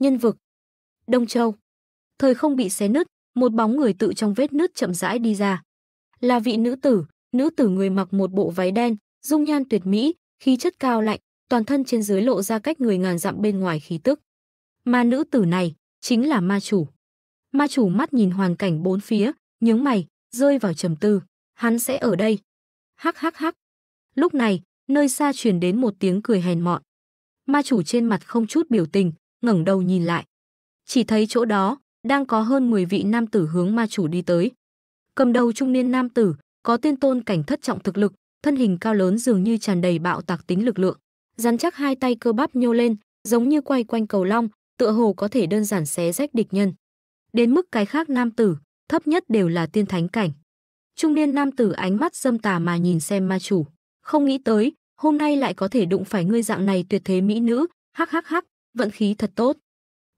nhân vực, Đông Châu. Thời không bị xé nứt, một bóng người tự trong vết nứt chậm rãi đi ra. Là vị nữ tử, nữ tử người mặc một bộ váy đen, dung nhan tuyệt mỹ, khí chất cao lạnh, toàn thân trên dưới lộ ra cách người ngàn dặm bên ngoài khí tức. Mà nữ tử này chính là ma chủ. Ma chủ mắt nhìn hoàn cảnh bốn phía, nhướng mày, rơi vào trầm tư, hắn sẽ ở đây. Hắc hắc hắc. Lúc này, nơi xa truyền đến một tiếng cười hèn mọn. Ma chủ trên mặt không chút biểu tình, ngẩng đầu nhìn lại. Chỉ thấy chỗ đó, đang có hơn 10 vị nam tử hướng ma chủ đi tới. Cầm đầu trung niên nam tử, có tiên tôn cảnh thất trọng thực lực, thân hình cao lớn dường như tràn đầy bạo tạc tính lực lượng, rắn chắc hai tay cơ bắp nhô lên, giống như quay quanh cầu long, tựa hồ có thể đơn giản xé rách địch nhân. Đến mức cái khác nam tử, thấp nhất đều là tiên thánh cảnh. Trung niên nam tử ánh mắt dâm tà mà nhìn xem ma chủ, không nghĩ tới, hôm nay lại có thể đụng phải ngươi dạng này tuyệt thế mỹ nữ, hắc hắc hắc, vận khí thật tốt.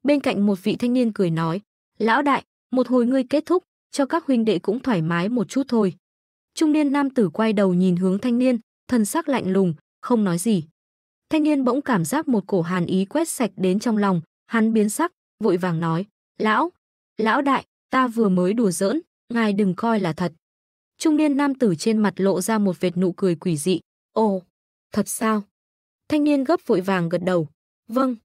Bên cạnh một vị thanh niên cười nói, lão đại, một hồi ngươi kết thúc, cho các huynh đệ cũng thoải mái một chút thôi. Trung niên nam tử quay đầu nhìn hướng thanh niên, thần sắc lạnh lùng, không nói gì. Thanh niên bỗng cảm giác một cổ hàn ý quét sạch đến trong lòng, hắn biến sắc, vội vàng nói, lão, lão đại, ta vừa mới đùa giỡn, ngài đừng coi là thật. Trung niên nam tử trên mặt lộ ra một vệt nụ cười quỷ dị, ồ, thật sao? Thanh niên gấp vội vàng gật đầu, vâng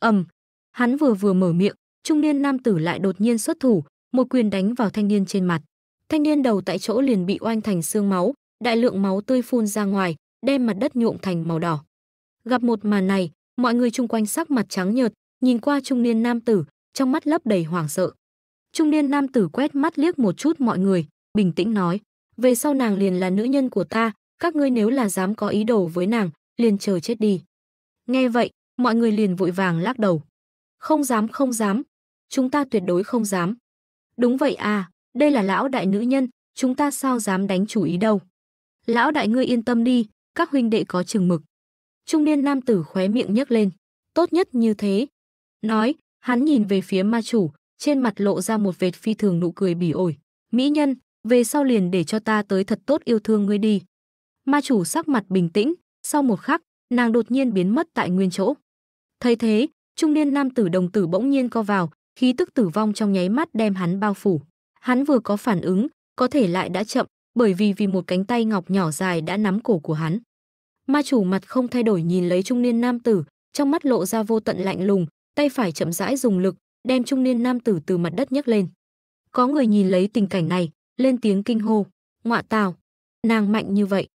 ầm hắn vừa vừa mở miệng trung niên nam tử lại đột nhiên xuất thủ một quyền đánh vào thanh niên trên mặt thanh niên đầu tại chỗ liền bị oanh thành xương máu đại lượng máu tươi phun ra ngoài đem mặt đất nhuộm thành màu đỏ gặp một màn này mọi người chung quanh sắc mặt trắng nhợt nhìn qua trung niên nam tử trong mắt lấp đầy hoảng sợ trung niên nam tử quét mắt liếc một chút mọi người bình tĩnh nói về sau nàng liền là nữ nhân của ta các ngươi nếu là dám có ý đồ với nàng liền chờ chết đi nghe vậy Mọi người liền vội vàng lắc đầu. Không dám không dám, chúng ta tuyệt đối không dám. Đúng vậy à, đây là lão đại nữ nhân, chúng ta sao dám đánh chủ ý đâu. Lão đại ngươi yên tâm đi, các huynh đệ có chừng mực. Trung niên nam tử khóe miệng nhấc lên, tốt nhất như thế. Nói, hắn nhìn về phía ma chủ, trên mặt lộ ra một vệt phi thường nụ cười bỉ ổi. Mỹ nhân, về sau liền để cho ta tới thật tốt yêu thương ngươi đi. Ma chủ sắc mặt bình tĩnh, sau một khắc, nàng đột nhiên biến mất tại nguyên chỗ. Thấy thế, trung niên nam tử đồng tử bỗng nhiên co vào, khí tức tử vong trong nháy mắt đem hắn bao phủ. Hắn vừa có phản ứng, có thể lại đã chậm, bởi vì vì một cánh tay ngọc nhỏ dài đã nắm cổ của hắn. Ma chủ mặt không thay đổi nhìn lấy trung niên nam tử, trong mắt lộ ra vô tận lạnh lùng, tay phải chậm rãi dùng lực, đem trung niên nam tử từ mặt đất nhấc lên. Có người nhìn lấy tình cảnh này, lên tiếng kinh hô, ngọa tào, nàng mạnh như vậy.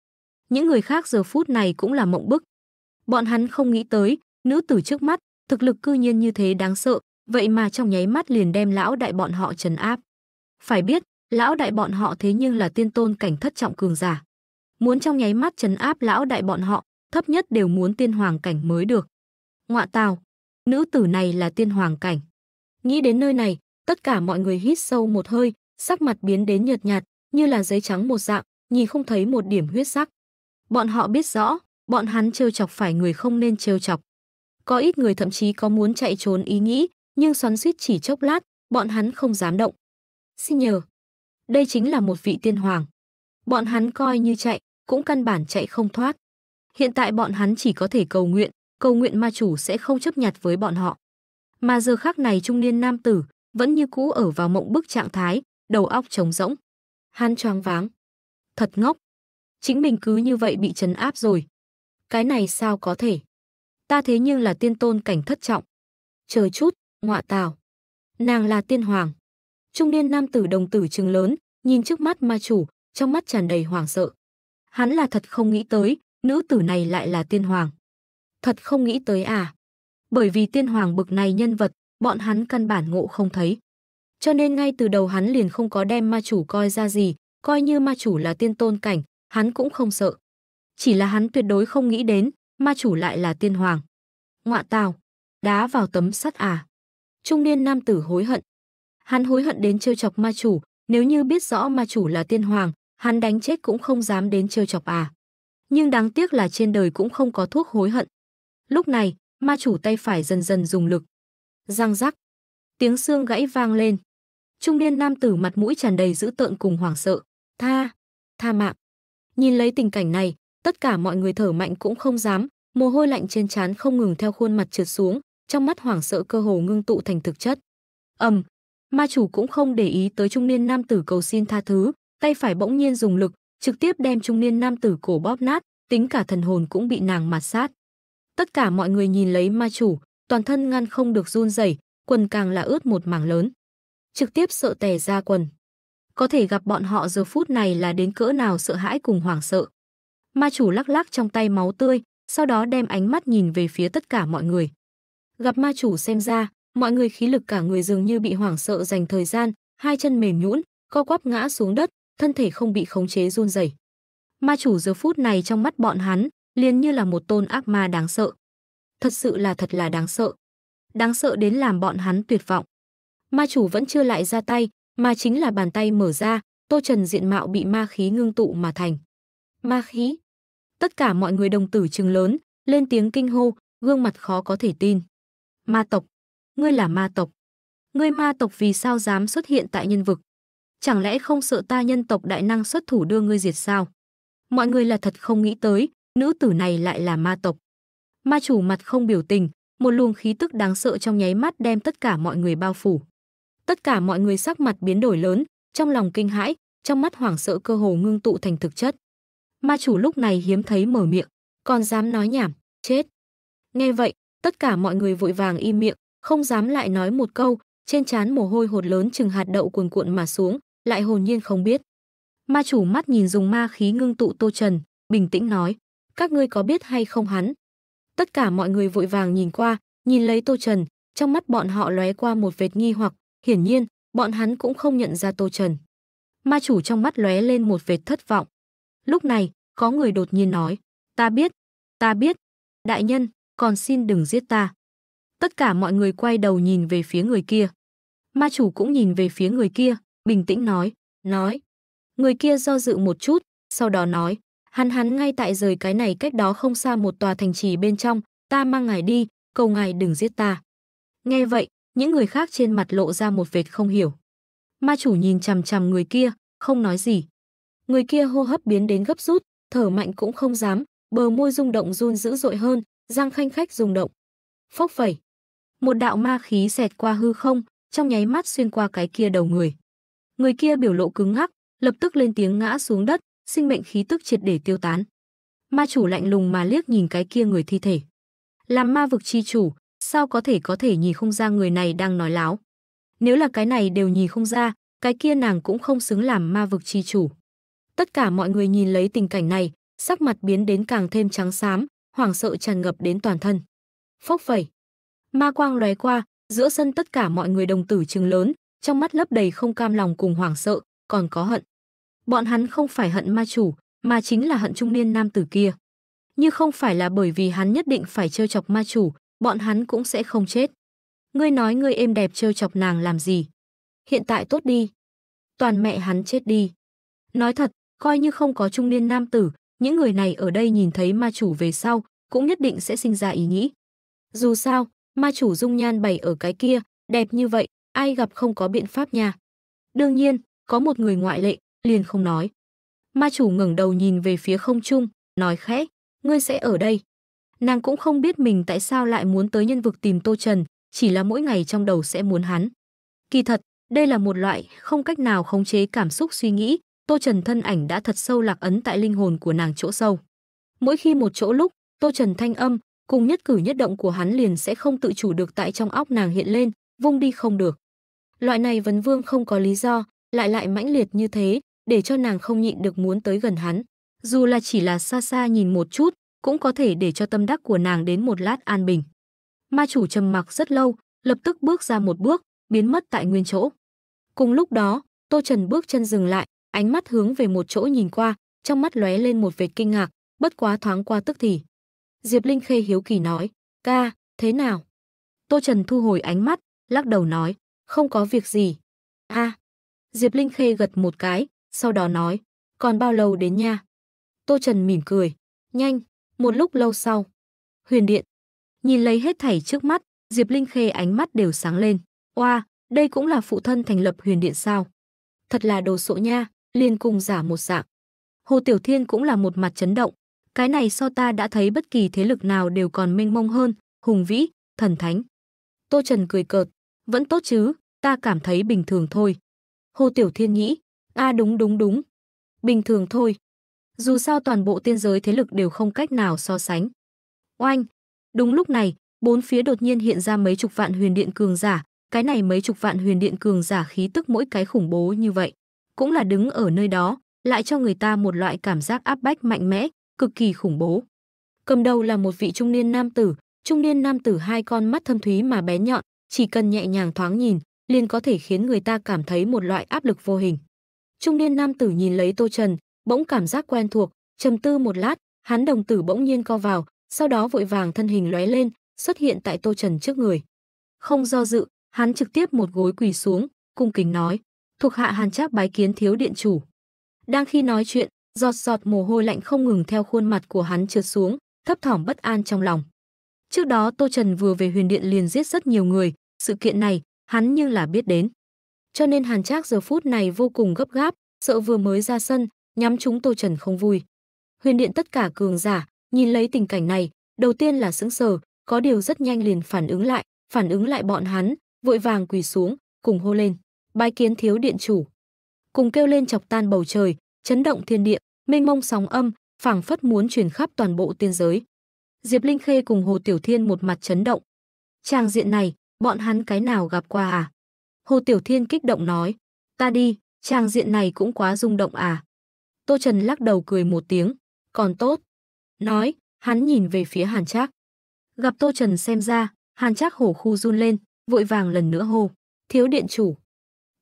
Những người khác giờ phút này cũng là mộng bức. Bọn hắn không nghĩ tới, Nữ tử trước mắt, thực lực cư nhiên như thế đáng sợ, vậy mà trong nháy mắt liền đem lão đại bọn họ trấn áp. Phải biết, lão đại bọn họ thế nhưng là tiên tôn cảnh thất trọng cường giả. Muốn trong nháy mắt trấn áp lão đại bọn họ, thấp nhất đều muốn tiên hoàng cảnh mới được. Ngoạ tào, nữ tử này là tiên hoàng cảnh. Nghĩ đến nơi này, tất cả mọi người hít sâu một hơi, sắc mặt biến đến nhợt nhạt, như là giấy trắng một dạng, nhìn không thấy một điểm huyết sắc. Bọn họ biết rõ, bọn hắn trêu chọc phải người không nên trêu chọc. Có ít người thậm chí có muốn chạy trốn ý nghĩ, nhưng xoắn suýt chỉ chốc lát, bọn hắn không dám động. Xin nhờ. Đây chính là một vị tiên hoàng. Bọn hắn coi như chạy, cũng căn bản chạy không thoát. Hiện tại bọn hắn chỉ có thể cầu nguyện, cầu nguyện ma chủ sẽ không chấp nhặt với bọn họ. Mà giờ khác này trung niên nam tử, vẫn như cũ ở vào mộng bức trạng thái, đầu óc trống rỗng. Hắn choáng váng. Thật ngốc. Chính mình cứ như vậy bị trấn áp rồi. Cái này sao có thể? ta thế nhưng là tiên tôn cảnh thất trọng. Chờ chút, ngọa tào. Nàng là tiên hoàng. Trung niên nam tử đồng tử trừng lớn, nhìn trước mắt ma chủ, trong mắt tràn đầy hoảng sợ. Hắn là thật không nghĩ tới, nữ tử này lại là tiên hoàng. Thật không nghĩ tới à. Bởi vì tiên hoàng bực này nhân vật, bọn hắn căn bản ngộ không thấy. Cho nên ngay từ đầu hắn liền không có đem ma chủ coi ra gì, coi như ma chủ là tiên tôn cảnh, hắn cũng không sợ. Chỉ là hắn tuyệt đối không nghĩ đến, ma chủ lại là tiên hoàng. Ngoạ tào, đá vào tấm sắt à. Trung niên nam tử hối hận. Hắn hối hận đến trêu chọc ma chủ, nếu như biết rõ ma chủ là tiên hoàng, hắn đánh chết cũng không dám đến trêu chọc à. Nhưng đáng tiếc là trên đời cũng không có thuốc hối hận. Lúc này, ma chủ tay phải dần dần dùng lực. Răng rắc. Tiếng xương gãy vang lên. Trung niên nam tử mặt mũi tràn đầy dữ tợn cùng hoảng sợ. Tha, tha mạng. Nhìn lấy tình cảnh này, tất cả mọi người thở mạnh cũng không dám, mồ hôi lạnh trên trán không ngừng theo khuôn mặt trượt xuống, trong mắt hoảng sợ cơ hồ ngưng tụ thành thực chất. Ầm, ma chủ cũng không để ý tới trung niên nam tử cầu xin tha thứ, tay phải bỗng nhiên dùng lực, trực tiếp đem trung niên nam tử cổ bóp nát, tính cả thần hồn cũng bị nàng mạt sát. Tất cả mọi người nhìn lấy ma chủ, toàn thân ngăn không được run rẩy, quần càng là ướt một mảng lớn. Trực tiếp sợ tè ra quần. Có thể gặp bọn họ giờ phút này là đến cỡ nào sợ hãi cùng hoảng sợ. Ma chủ lắc lắc trong tay máu tươi, sau đó đem ánh mắt nhìn về phía tất cả mọi người. Gặp ma chủ xem ra, mọi người khí lực cả người dường như bị hoảng sợ dành thời gian, hai chân mềm nhũn, co quắp ngã xuống đất, thân thể không bị khống chế run rẩy. Ma chủ giờ phút này trong mắt bọn hắn, liền như là một tôn ác ma đáng sợ. Thật sự là thật là đáng sợ. Đáng sợ đến làm bọn hắn tuyệt vọng. Ma chủ vẫn chưa lại ra tay, mà chính là bàn tay mở ra, Tô Trần diện mạo bị ma khí ngưng tụ mà thành. Ma khí, tất cả mọi người đồng tử trừng lớn lên tiếng kinh hô gương mặt khó có thể tin ma tộc ngươi là ma tộc ngươi ma tộc vì sao dám xuất hiện tại nhân vực chẳng lẽ không sợ ta nhân tộc đại năng xuất thủ đưa ngươi diệt sao mọi người là thật không nghĩ tới nữ tử này lại là ma tộc ma chủ mặt không biểu tình một luồng khí tức đáng sợ trong nháy mắt đem tất cả mọi người bao phủ tất cả mọi người sắc mặt biến đổi lớn trong lòng kinh hãi trong mắt hoảng sợ cơ hồ ngưng tụ thành thực chất ma chủ lúc này hiếm thấy mở miệng, còn dám nói nhảm, chết. Nghe vậy, tất cả mọi người vội vàng im miệng, không dám lại nói một câu, trên trán mồ hôi hột lớn chừng hạt đậu cuồn cuộn mà xuống, lại hồn nhiên không biết. Ma chủ mắt nhìn dùng ma khí ngưng tụ Tô Trần, bình tĩnh nói, các ngươi có biết hay không hắn? Tất cả mọi người vội vàng nhìn qua, nhìn lấy Tô Trần, trong mắt bọn họ lóe qua một vệt nghi hoặc, hiển nhiên, bọn hắn cũng không nhận ra Tô Trần. Ma chủ trong mắt lóe lên một vệt thất vọng. Lúc này, có người đột nhiên nói, ta biết, ta biết, đại nhân, còn xin đừng giết ta. Tất cả mọi người quay đầu nhìn về phía người kia. Ma chủ cũng nhìn về phía người kia, bình tĩnh nói, nói. Người kia do dự một chút, sau đó nói, hắn hắn ngay tại rời cái này cách đó không xa một tòa thành trì bên trong, ta mang ngài đi, cầu ngài đừng giết ta. Nghe vậy, những người khác trên mặt lộ ra một vệt không hiểu. Ma chủ nhìn chằm chằm người kia, không nói gì. Người kia hô hấp biến đến gấp rút, thở mạnh cũng không dám, bờ môi rung động run dữ dội hơn, răng khanh khách rung động. Phốc phẩy. Một đạo ma khí xẹt qua hư không, trong nháy mắt xuyên qua cái kia đầu người. Người kia biểu lộ cứng ngắc, lập tức lên tiếng ngã xuống đất, sinh mệnh khí tức triệt để tiêu tán. Ma chủ lạnh lùng mà liếc nhìn cái kia người thi thể. Làm ma vực chi chủ, sao có thể có thể nhìn không ra người này đang nói láo. Nếu là cái này đều nhìn không ra, cái kia nàng cũng không xứng làm ma vực chi chủ. Tất cả mọi người nhìn lấy tình cảnh này, sắc mặt biến đến càng thêm trắng xám, hoảng sợ tràn ngập đến toàn thân. Phốc phẩy. Ma quang lóe qua, giữa sân tất cả mọi người đồng tử trừng lớn, trong mắt lấp đầy không cam lòng cùng hoảng sợ, còn có hận. Bọn hắn không phải hận ma chủ, mà chính là hận trung niên nam tử kia. Như không phải là bởi vì hắn nhất định phải trêu chọc ma chủ, bọn hắn cũng sẽ không chết. Ngươi nói ngươi êm đẹp trêu chọc nàng làm gì? Hiện tại tốt đi. Toàn mẹ hắn chết đi. Nói thật, coi như không có trung niên nam tử, những người này ở đây nhìn thấy ma chủ về sau, cũng nhất định sẽ sinh ra ý nghĩ. Dù sao, ma chủ dung nhan bày ở cái kia, đẹp như vậy, ai gặp không có biện pháp nha. Đương nhiên, có một người ngoại lệ, liền không nói. Ma chủ ngẩng đầu nhìn về phía không trung, nói khẽ, ngươi sẽ ở đây. Nàng cũng không biết mình tại sao lại muốn tới nhân vực tìm Tô Trần, chỉ là mỗi ngày trong đầu sẽ muốn hắn. Kỳ thật, đây là một loại không cách nào khống chế cảm xúc suy nghĩ, Tô Trần thân ảnh đã thật sâu lạc ấn tại linh hồn của nàng chỗ sâu. Mỗi khi một chỗ lúc, Tô Trần thanh âm, cùng nhất cử nhất động của hắn liền sẽ không tự chủ được tại trong óc nàng hiện lên, vung đi không được. Loại này vấn vương không có lý do, lại lại mãnh liệt như thế, để cho nàng không nhịn được muốn tới gần hắn. Dù là chỉ là xa xa nhìn một chút, cũng có thể để cho tâm đắc của nàng đến một lát an bình. Ma chủ trầm mặc rất lâu, lập tức bước ra một bước, biến mất tại nguyên chỗ. Cùng lúc đó, Tô Trần bước chân dừng lại, ánh mắt hướng về một chỗ nhìn qua, trong mắt lóe lên một vệt kinh ngạc, bất quá thoáng qua tức thì. Diệp Linh Khê hiếu kỳ nói, ca, thế nào? Tô Trần thu hồi ánh mắt, lắc đầu nói, không có việc gì. a Diệp Linh Khê gật một cái, sau đó nói, còn bao lâu đến nha? Tô Trần mỉm cười, nhanh, một lúc lâu sau. Huyền Điện, nhìn lấy hết thảy trước mắt, Diệp Linh Khê ánh mắt đều sáng lên. Oa, wow, đây cũng là phụ thân thành lập Huyền Điện sao? Thật là đồ sộ nha liên cùng giả một dạng. Hồ Tiểu Thiên cũng là một mặt chấn động, cái này so ta đã thấy bất kỳ thế lực nào đều còn mênh mông hơn, hùng vĩ, thần thánh. Tô Trần cười cợt, vẫn tốt chứ, ta cảm thấy bình thường thôi. Hồ Tiểu Thiên nghĩ, a đúng đúng đúng, bình thường thôi. Dù sao toàn bộ tiên giới thế lực đều không cách nào so sánh. Oanh, đúng lúc này, bốn phía đột nhiên hiện ra mấy chục vạn huyền điện cường giả, cái này mấy chục vạn huyền điện cường giả khí tức mỗi cái khủng bố như vậy cũng là đứng ở nơi đó, lại cho người ta một loại cảm giác áp bách mạnh mẽ, cực kỳ khủng bố. Cầm đầu là một vị trung niên nam tử, trung niên nam tử hai con mắt thâm thúy mà bé nhọn, chỉ cần nhẹ nhàng thoáng nhìn, liền có thể khiến người ta cảm thấy một loại áp lực vô hình. Trung niên nam tử nhìn lấy Tô Trần, bỗng cảm giác quen thuộc, trầm tư một lát, hắn đồng tử bỗng nhiên co vào, sau đó vội vàng thân hình lóe lên, xuất hiện tại Tô Trần trước người. Không do dự, hắn trực tiếp một gối quỳ xuống, cung kính nói: thuộc hạ Hàn Trác bái kiến thiếu điện chủ. Đang khi nói chuyện, giọt giọt mồ hôi lạnh không ngừng theo khuôn mặt của hắn trượt xuống, thấp thỏm bất an trong lòng. Trước đó Tô Trần vừa về huyền điện liền giết rất nhiều người, sự kiện này hắn nhưng là biết đến. Cho nên Hàn Trác giờ phút này vô cùng gấp gáp, sợ vừa mới ra sân, nhắm chúng Tô Trần không vui. Huyền điện tất cả cường giả, nhìn lấy tình cảnh này, đầu tiên là sững sờ, có điều rất nhanh liền phản ứng lại, phản ứng lại bọn hắn, vội vàng quỳ xuống, cùng hô lên bái kiến thiếu điện chủ. Cùng kêu lên chọc tan bầu trời, chấn động thiên địa, mênh mông sóng âm, phảng phất muốn truyền khắp toàn bộ tiên giới. Diệp Linh Khê cùng Hồ Tiểu Thiên một mặt chấn động. Trang diện này, bọn hắn cái nào gặp qua à? Hồ Tiểu Thiên kích động nói, ta đi, trang diện này cũng quá rung động à. Tô Trần lắc đầu cười một tiếng, còn tốt. Nói, hắn nhìn về phía Hàn Trác. Gặp Tô Trần xem ra, Hàn Trác hổ khu run lên, vội vàng lần nữa hô, thiếu điện chủ,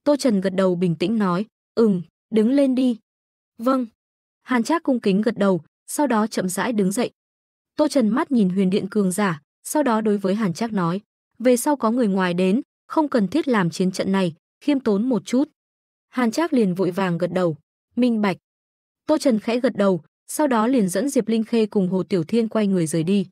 Tô Trần gật đầu bình tĩnh nói, ừm, đứng lên đi. Vâng. Hàn Trác cung kính gật đầu, sau đó chậm rãi đứng dậy. Tô Trần mắt nhìn huyền điện cường giả, sau đó đối với Hàn Trác nói, về sau có người ngoài đến, không cần thiết làm chiến trận này, khiêm tốn một chút. Hàn Trác liền vội vàng gật đầu, minh bạch. Tô Trần khẽ gật đầu, sau đó liền dẫn Diệp Linh Khê cùng Hồ Tiểu Thiên quay người rời đi.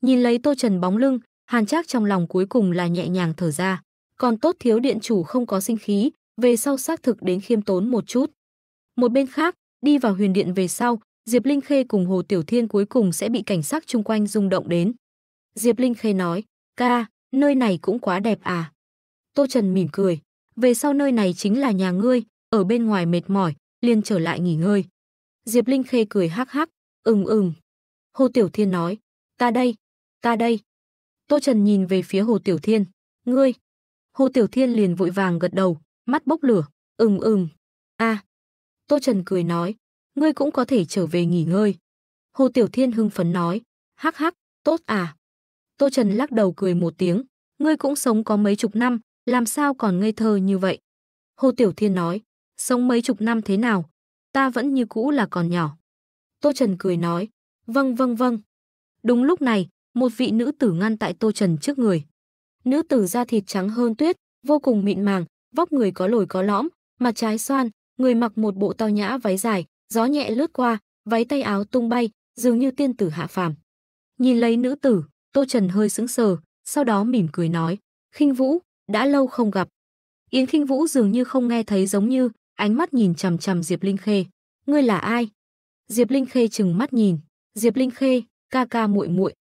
Nhìn lấy Tô Trần bóng lưng, Hàn Trác trong lòng cuối cùng là nhẹ nhàng thở ra còn tốt thiếu điện chủ không có sinh khí, về sau xác thực đến khiêm tốn một chút. Một bên khác, đi vào huyền điện về sau, Diệp Linh Khê cùng Hồ Tiểu Thiên cuối cùng sẽ bị cảnh sát chung quanh rung động đến. Diệp Linh Khê nói, ca, nơi này cũng quá đẹp à. Tô Trần mỉm cười, về sau nơi này chính là nhà ngươi, ở bên ngoài mệt mỏi, liền trở lại nghỉ ngơi. Diệp Linh Khê cười hắc hắc, ừm ừm. Hồ Tiểu Thiên nói, ta đây, ta đây. Tô Trần nhìn về phía Hồ Tiểu Thiên, ngươi, Hồ Tiểu Thiên liền vội vàng gật đầu, mắt bốc lửa, "Ừm ừm." "A." Tô Trần cười nói, "Ngươi cũng có thể trở về nghỉ ngơi." Hồ Tiểu Thiên hưng phấn nói, "Hắc hắc, tốt à." Tô Trần lắc đầu cười một tiếng, "Ngươi cũng sống có mấy chục năm, làm sao còn ngây thơ như vậy?" Hồ Tiểu Thiên nói, "Sống mấy chục năm thế nào, ta vẫn như cũ là còn nhỏ." Tô Trần cười nói, "Vâng vâng vâng." Đúng lúc này, một vị nữ tử ngăn tại Tô Trần trước người. Nữ tử da thịt trắng hơn tuyết, vô cùng mịn màng, vóc người có lồi có lõm, mặt trái xoan, người mặc một bộ tao nhã váy dài, gió nhẹ lướt qua, váy tay áo tung bay, dường như tiên tử hạ phàm. Nhìn lấy nữ tử, Tô Trần hơi sững sờ, sau đó mỉm cười nói, "Khinh Vũ, đã lâu không gặp." Yến Khinh Vũ dường như không nghe thấy giống như, ánh mắt nhìn chằm chằm Diệp Linh Khê, "Ngươi là ai?" Diệp Linh Khê trừng mắt nhìn, "Diệp Linh Khê, ca ca muội muội."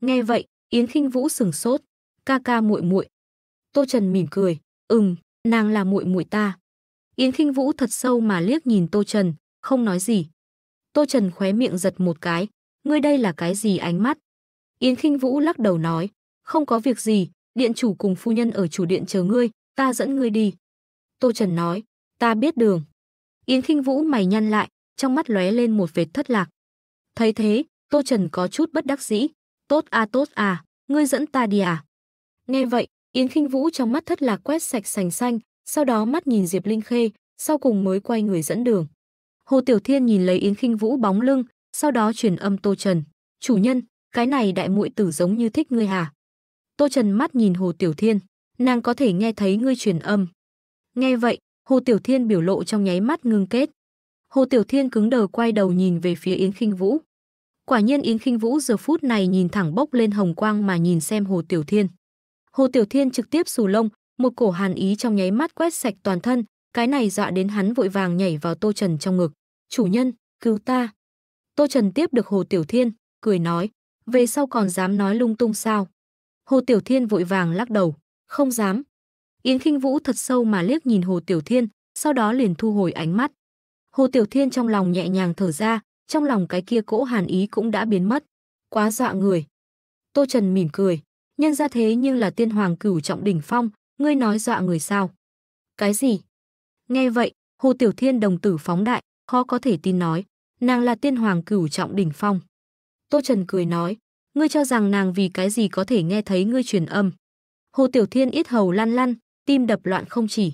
Nghe vậy, Yến Khinh Vũ sững sốt, ca ca muội muội. Tô Trần mỉm cười, "Ừm, nàng là muội muội ta." Yến Khinh Vũ thật sâu mà liếc nhìn Tô Trần, không nói gì. Tô Trần khóe miệng giật một cái, "Ngươi đây là cái gì ánh mắt?" Yến Khinh Vũ lắc đầu nói, "Không có việc gì, điện chủ cùng phu nhân ở chủ điện chờ ngươi, ta dẫn ngươi đi." Tô Trần nói, "Ta biết đường." Yến Khinh Vũ mày nhăn lại, trong mắt lóe lên một vệt thất lạc. Thấy thế, Tô Trần có chút bất đắc dĩ, "Tốt a tốt à, ngươi dẫn ta đi à?" Nghe vậy, Yến Khinh Vũ trong mắt thất lạc quét sạch sành xanh, sau đó mắt nhìn Diệp Linh Khê, sau cùng mới quay người dẫn đường. Hồ Tiểu Thiên nhìn lấy Yến Khinh Vũ bóng lưng, sau đó truyền âm Tô Trần, "Chủ nhân, cái này đại muội tử giống như thích ngươi hả?" Tô Trần mắt nhìn Hồ Tiểu Thiên, nàng có thể nghe thấy ngươi truyền âm. Nghe vậy, Hồ Tiểu Thiên biểu lộ trong nháy mắt ngưng kết. Hồ Tiểu Thiên cứng đờ quay đầu nhìn về phía Yến Khinh Vũ. Quả nhiên Yến Khinh Vũ giờ phút này nhìn thẳng bốc lên hồng quang mà nhìn xem Hồ Tiểu Thiên. Hồ Tiểu Thiên trực tiếp xù lông, một cổ hàn ý trong nháy mắt quét sạch toàn thân, cái này dọa đến hắn vội vàng nhảy vào Tô Trần trong ngực. "Chủ nhân, cứu ta." Tô Trần tiếp được Hồ Tiểu Thiên, cười nói, "Về sau còn dám nói lung tung sao?" Hồ Tiểu Thiên vội vàng lắc đầu, "Không dám." Yến Khinh Vũ thật sâu mà liếc nhìn Hồ Tiểu Thiên, sau đó liền thu hồi ánh mắt. Hồ Tiểu Thiên trong lòng nhẹ nhàng thở ra, trong lòng cái kia cỗ hàn ý cũng đã biến mất. Quá dọa người. Tô Trần mỉm cười, nhân ra thế nhưng là tiên hoàng cửu trọng đỉnh phong, ngươi nói dọa người sao? Cái gì? Nghe vậy, Hồ Tiểu Thiên đồng tử phóng đại, khó có thể tin nói, nàng là tiên hoàng cửu trọng đỉnh phong. Tô Trần cười nói, ngươi cho rằng nàng vì cái gì có thể nghe thấy ngươi truyền âm. Hồ Tiểu Thiên ít hầu lăn lăn, tim đập loạn không chỉ.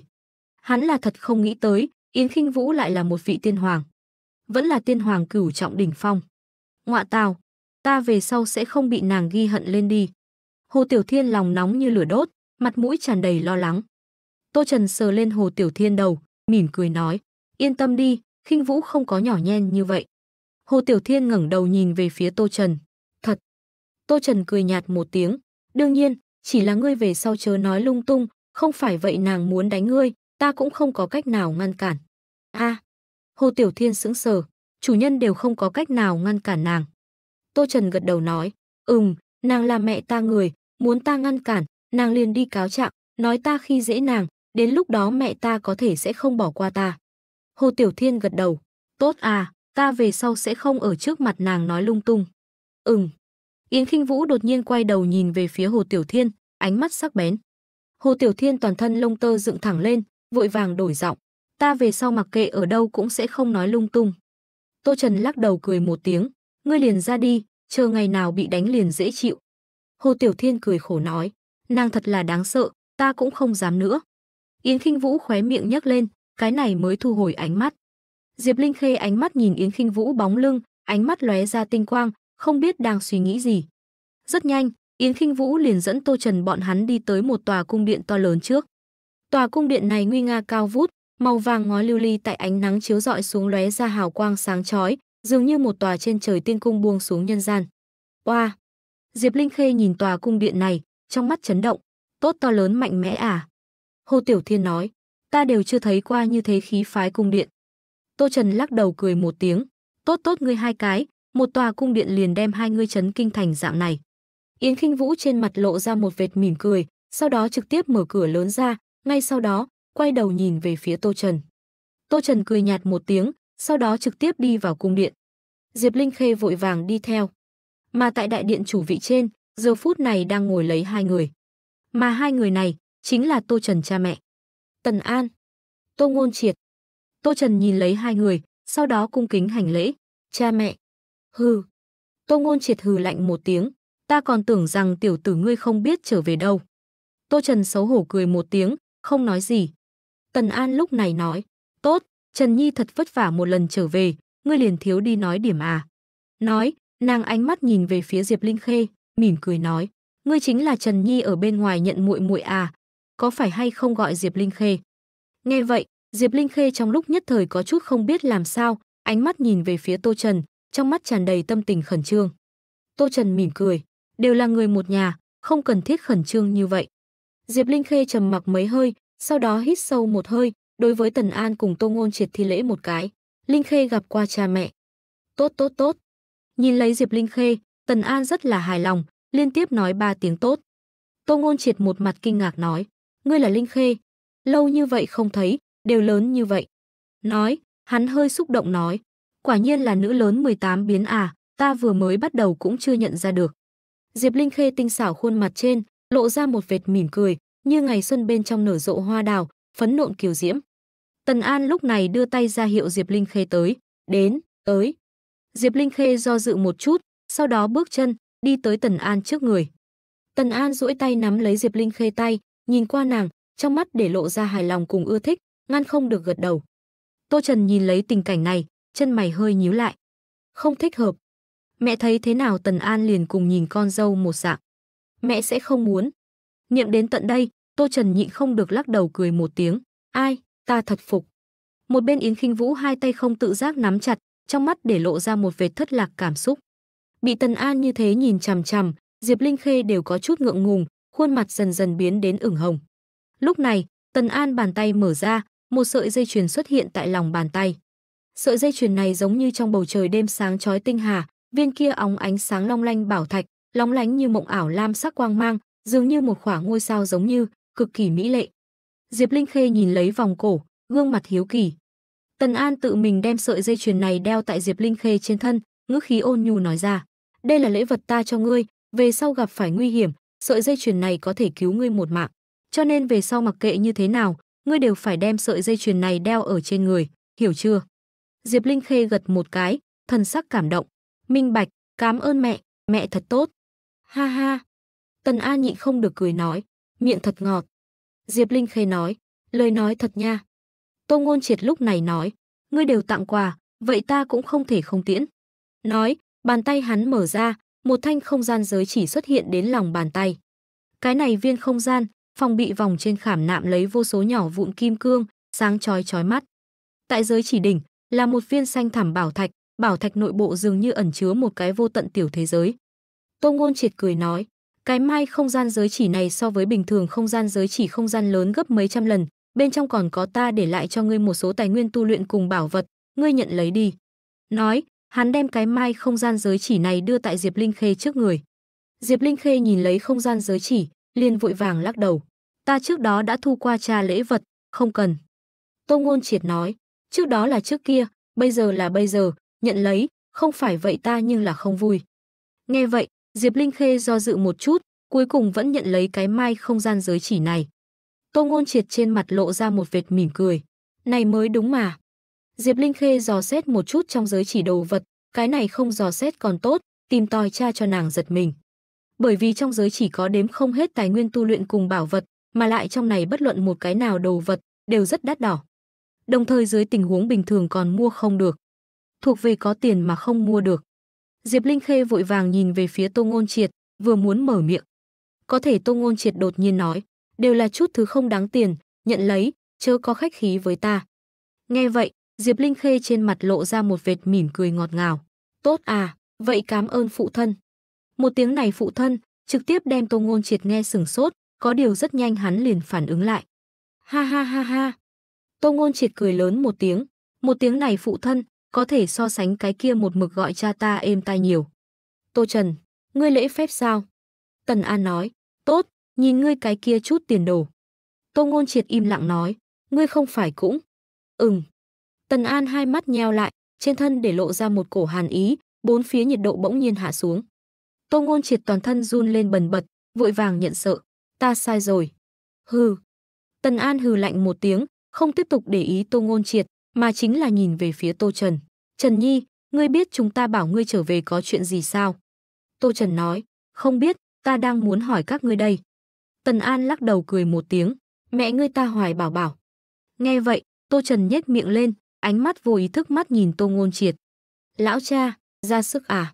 Hắn là thật không nghĩ tới, Yến Khinh Vũ lại là một vị tiên hoàng. Vẫn là tiên hoàng cửu trọng đỉnh phong. Ngọa tào, ta về sau sẽ không bị nàng ghi hận lên đi. Hồ Tiểu Thiên lòng nóng như lửa đốt, mặt mũi tràn đầy lo lắng. Tô Trần sờ lên Hồ Tiểu Thiên đầu, mỉm cười nói, yên tâm đi, khinh vũ không có nhỏ nhen như vậy. Hồ Tiểu Thiên ngẩng đầu nhìn về phía Tô Trần, thật. Tô Trần cười nhạt một tiếng, đương nhiên, chỉ là ngươi về sau chớ nói lung tung, không phải vậy nàng muốn đánh ngươi, ta cũng không có cách nào ngăn cản. a Hồ Tiểu Thiên sững sờ, chủ nhân đều không có cách nào ngăn cản nàng. Tô Trần gật đầu nói, ừm, nàng là mẹ ta người, Muốn ta ngăn cản, nàng liền đi cáo trạng, nói ta khi dễ nàng, đến lúc đó mẹ ta có thể sẽ không bỏ qua ta. Hồ Tiểu Thiên gật đầu. Tốt à, ta về sau sẽ không ở trước mặt nàng nói lung tung. Ừm. Yến Kinh Vũ đột nhiên quay đầu nhìn về phía Hồ Tiểu Thiên, ánh mắt sắc bén. Hồ Tiểu Thiên toàn thân lông tơ dựng thẳng lên, vội vàng đổi giọng. Ta về sau mặc kệ ở đâu cũng sẽ không nói lung tung. Tô Trần lắc đầu cười một tiếng. Ngươi liền ra đi, chờ ngày nào bị đánh liền dễ chịu, Hồ Tiểu Thiên cười khổ nói, nàng thật là đáng sợ, ta cũng không dám nữa. Yến Khinh Vũ khóe miệng nhấc lên, cái này mới thu hồi ánh mắt. Diệp Linh Khê ánh mắt nhìn Yến Khinh Vũ bóng lưng, ánh mắt lóe ra tinh quang, không biết đang suy nghĩ gì. Rất nhanh, Yến Khinh Vũ liền dẫn Tô Trần bọn hắn đi tới một tòa cung điện to lớn trước. Tòa cung điện này nguy nga cao vút, màu vàng ngói lưu ly tại ánh nắng chiếu rọi xuống lóe ra hào quang sáng chói, dường như một tòa trên trời tiên cung buông xuống nhân gian. Oa, wow, Diệp Linh Khê nhìn tòa cung điện này, trong mắt chấn động. Tốt to lớn mạnh mẽ à? Hồ Tiểu Thiên nói, ta đều chưa thấy qua như thế khí phái cung điện. Tô Trần lắc đầu cười một tiếng, tốt tốt ngươi hai cái, một tòa cung điện liền đem hai ngươi chấn kinh thành dạng này. Yến Kinh Vũ trên mặt lộ ra một vệt mỉm cười, sau đó trực tiếp mở cửa lớn ra, ngay sau đó, quay đầu nhìn về phía Tô Trần. Tô Trần cười nhạt một tiếng, sau đó trực tiếp đi vào cung điện. Diệp Linh Khê vội vàng đi theo. Mà tại đại điện chủ vị trên, giờ phút này đang ngồi lấy hai người. Mà hai người này chính là Tô Trần cha mẹ. Tần An, Tô Ngôn Triệt. Tô Trần nhìn lấy hai người, sau đó cung kính hành lễ. Cha mẹ. Hừ. Tô Ngôn Triệt hừ lạnh một tiếng. Ta còn tưởng rằng tiểu tử ngươi không biết trở về đâu. Tô Trần xấu hổ cười một tiếng, không nói gì. Tần An lúc này nói. Tốt, Trần Nhi thật vất vả một lần trở về, ngươi liền thiếu đi nói điểm à. Nói, Nàng ánh mắt nhìn về phía Diệp Linh Khê, mỉm cười nói: "Ngươi chính là Trần Nhi ở bên ngoài nhận muội muội à? Có phải hay không gọi Diệp Linh Khê?" Nghe vậy, Diệp Linh Khê trong lúc nhất thời có chút không biết làm sao, ánh mắt nhìn về phía Tô Trần, trong mắt tràn đầy tâm tình khẩn trương. Tô Trần mỉm cười, đều là người một nhà, không cần thiết khẩn trương như vậy. Diệp Linh Khê trầm mặc mấy hơi, sau đó hít sâu một hơi, đối với Tần An cùng Tô Ngôn Triệt thi lễ một cái. Linh Khê gặp qua cha mẹ. Tốt tốt tốt. Nhìn lấy Diệp Linh Khê, Tần An rất là hài lòng, liên tiếp nói ba tiếng tốt. Tô Ngôn Triệt một mặt kinh ngạc nói, ngươi là Linh Khê, lâu như vậy không thấy, đều lớn như vậy. Nói, hắn hơi xúc động nói, quả nhiên là nữ lớn 18 biến à, ta vừa mới bắt đầu cũng chưa nhận ra được. Diệp Linh Khê tinh xảo khuôn mặt trên, lộ ra một vệt mỉm cười, như ngày xuân bên trong nở rộ hoa đào, phấn nộn kiều diễm. Tần An lúc này đưa tay ra hiệu Diệp Linh Khê tới, đến, tới. Diệp Linh Khê do dự một chút, sau đó bước chân, đi tới Tần An trước người. Tần An duỗi tay nắm lấy Diệp Linh Khê tay, nhìn qua nàng, trong mắt để lộ ra hài lòng cùng ưa thích, ngăn không được gật đầu. Tô Trần nhìn lấy tình cảnh này, chân mày hơi nhíu lại. Không thích hợp. Mẹ thấy thế nào Tần An liền cùng nhìn con dâu một dạng. Mẹ sẽ không muốn. Niệm đến tận đây, Tô Trần nhịn không được lắc đầu cười một tiếng. Ai, ta thật phục. Một bên Yến khinh Vũ hai tay không tự giác nắm chặt, trong mắt để lộ ra một vệt thất lạc cảm xúc. Bị Tần An như thế nhìn chằm chằm, Diệp Linh Khê đều có chút ngượng ngùng, khuôn mặt dần dần biến đến ửng hồng. Lúc này, Tần An bàn tay mở ra, một sợi dây chuyền xuất hiện tại lòng bàn tay. Sợi dây chuyền này giống như trong bầu trời đêm sáng chói tinh hà, viên kia óng ánh sáng long lanh bảo thạch, lóng lánh như mộng ảo lam sắc quang mang, dường như một khoảng ngôi sao giống như, cực kỳ mỹ lệ. Diệp Linh Khê nhìn lấy vòng cổ, gương mặt hiếu kỳ, Tần An tự mình đem sợi dây chuyền này đeo tại Diệp Linh Khê trên thân, ngữ khí ôn nhu nói ra: "Đây là lễ vật ta cho ngươi, về sau gặp phải nguy hiểm, sợi dây chuyền này có thể cứu ngươi một mạng, cho nên về sau mặc kệ như thế nào, ngươi đều phải đem sợi dây chuyền này đeo ở trên người, hiểu chưa?" Diệp Linh Khê gật một cái, thần sắc cảm động, "Minh bạch, cảm ơn mẹ, mẹ thật tốt." "Ha ha." Tần An nhịn không được cười nói, miệng thật ngọt. Diệp Linh Khê nói, lời nói thật nha, Tô Ngôn Triệt lúc này nói, ngươi đều tặng quà, vậy ta cũng không thể không tiễn. Nói, bàn tay hắn mở ra, một thanh không gian giới chỉ xuất hiện đến lòng bàn tay. Cái này viên không gian, phòng bị vòng trên khảm nạm lấy vô số nhỏ vụn kim cương, sáng chói chói mắt. Tại giới chỉ đỉnh là một viên xanh thảm bảo thạch, bảo thạch nội bộ dường như ẩn chứa một cái vô tận tiểu thế giới. Tô Ngôn Triệt cười nói, cái mai không gian giới chỉ này so với bình thường không gian giới chỉ không gian lớn gấp mấy trăm lần, bên trong còn có ta để lại cho ngươi một số tài nguyên tu luyện cùng bảo vật, ngươi nhận lấy đi. Nói, hắn đem cái mai không gian giới chỉ này đưa tại Diệp Linh Khê trước người. Diệp Linh Khê nhìn lấy không gian giới chỉ, liền vội vàng lắc đầu. Ta trước đó đã thu qua cha lễ vật, không cần. Tô Ngôn Triệt nói, trước đó là trước kia, bây giờ là bây giờ, nhận lấy, không phải vậy ta nhưng là không vui. Nghe vậy, Diệp Linh Khê do dự một chút, cuối cùng vẫn nhận lấy cái mai không gian giới chỉ này. Tô Ngôn Triệt trên mặt lộ ra một vệt mỉm cười. Này mới đúng mà. Diệp Linh Khê dò xét một chút trong giới chỉ đồ vật, cái này không dò xét còn tốt, tìm tòi tra cho nàng giật mình. Bởi vì trong giới chỉ có đếm không hết tài nguyên tu luyện cùng bảo vật, mà lại trong này bất luận một cái nào đồ vật đều rất đắt đỏ. Đồng thời dưới tình huống bình thường còn mua không được. Thuộc về có tiền mà không mua được. Diệp Linh Khê vội vàng nhìn về phía Tô Ngôn Triệt, vừa muốn mở miệng. Có thể Tô Ngôn Triệt đột nhiên nói, đều là chút thứ không đáng tiền, nhận lấy, chớ có khách khí với ta. Nghe vậy, Diệp Linh Khê trên mặt lộ ra một vệt mỉm cười ngọt ngào. Tốt à, vậy cảm ơn phụ thân. Một tiếng này phụ thân, trực tiếp đem tô ngôn triệt nghe sửng sốt, có điều rất nhanh hắn liền phản ứng lại. Ha ha ha ha. Tô ngôn triệt cười lớn một tiếng, một tiếng này phụ thân, có thể so sánh cái kia một mực gọi cha ta êm tai nhiều. Tô Trần, ngươi lễ phép sao? Tần An nói, tốt, Nhìn ngươi cái kia chút tiền đồ. Tô Ngôn Triệt im lặng nói, ngươi không phải cũng. Ừm. Tần An hai mắt nheo lại, trên thân để lộ ra một cổ hàn ý, bốn phía nhiệt độ bỗng nhiên hạ xuống. Tô Ngôn Triệt toàn thân run lên bần bật, vội vàng nhận sợ, ta sai rồi. Hừ. Tần An hừ lạnh một tiếng, không tiếp tục để ý Tô Ngôn Triệt, mà chính là nhìn về phía Tô Trần. Trần Nhi, ngươi biết chúng ta bảo ngươi trở về có chuyện gì sao? Tô Trần nói, không biết, ta đang muốn hỏi các ngươi đây. Tần An lắc đầu cười một tiếng, mẹ ngươi ta hoài bảo bảo. Nghe vậy, Tô Trần nhếch miệng lên, ánh mắt vô ý thức mắt nhìn Tô Ngôn Triệt. Lão cha, ra sức à?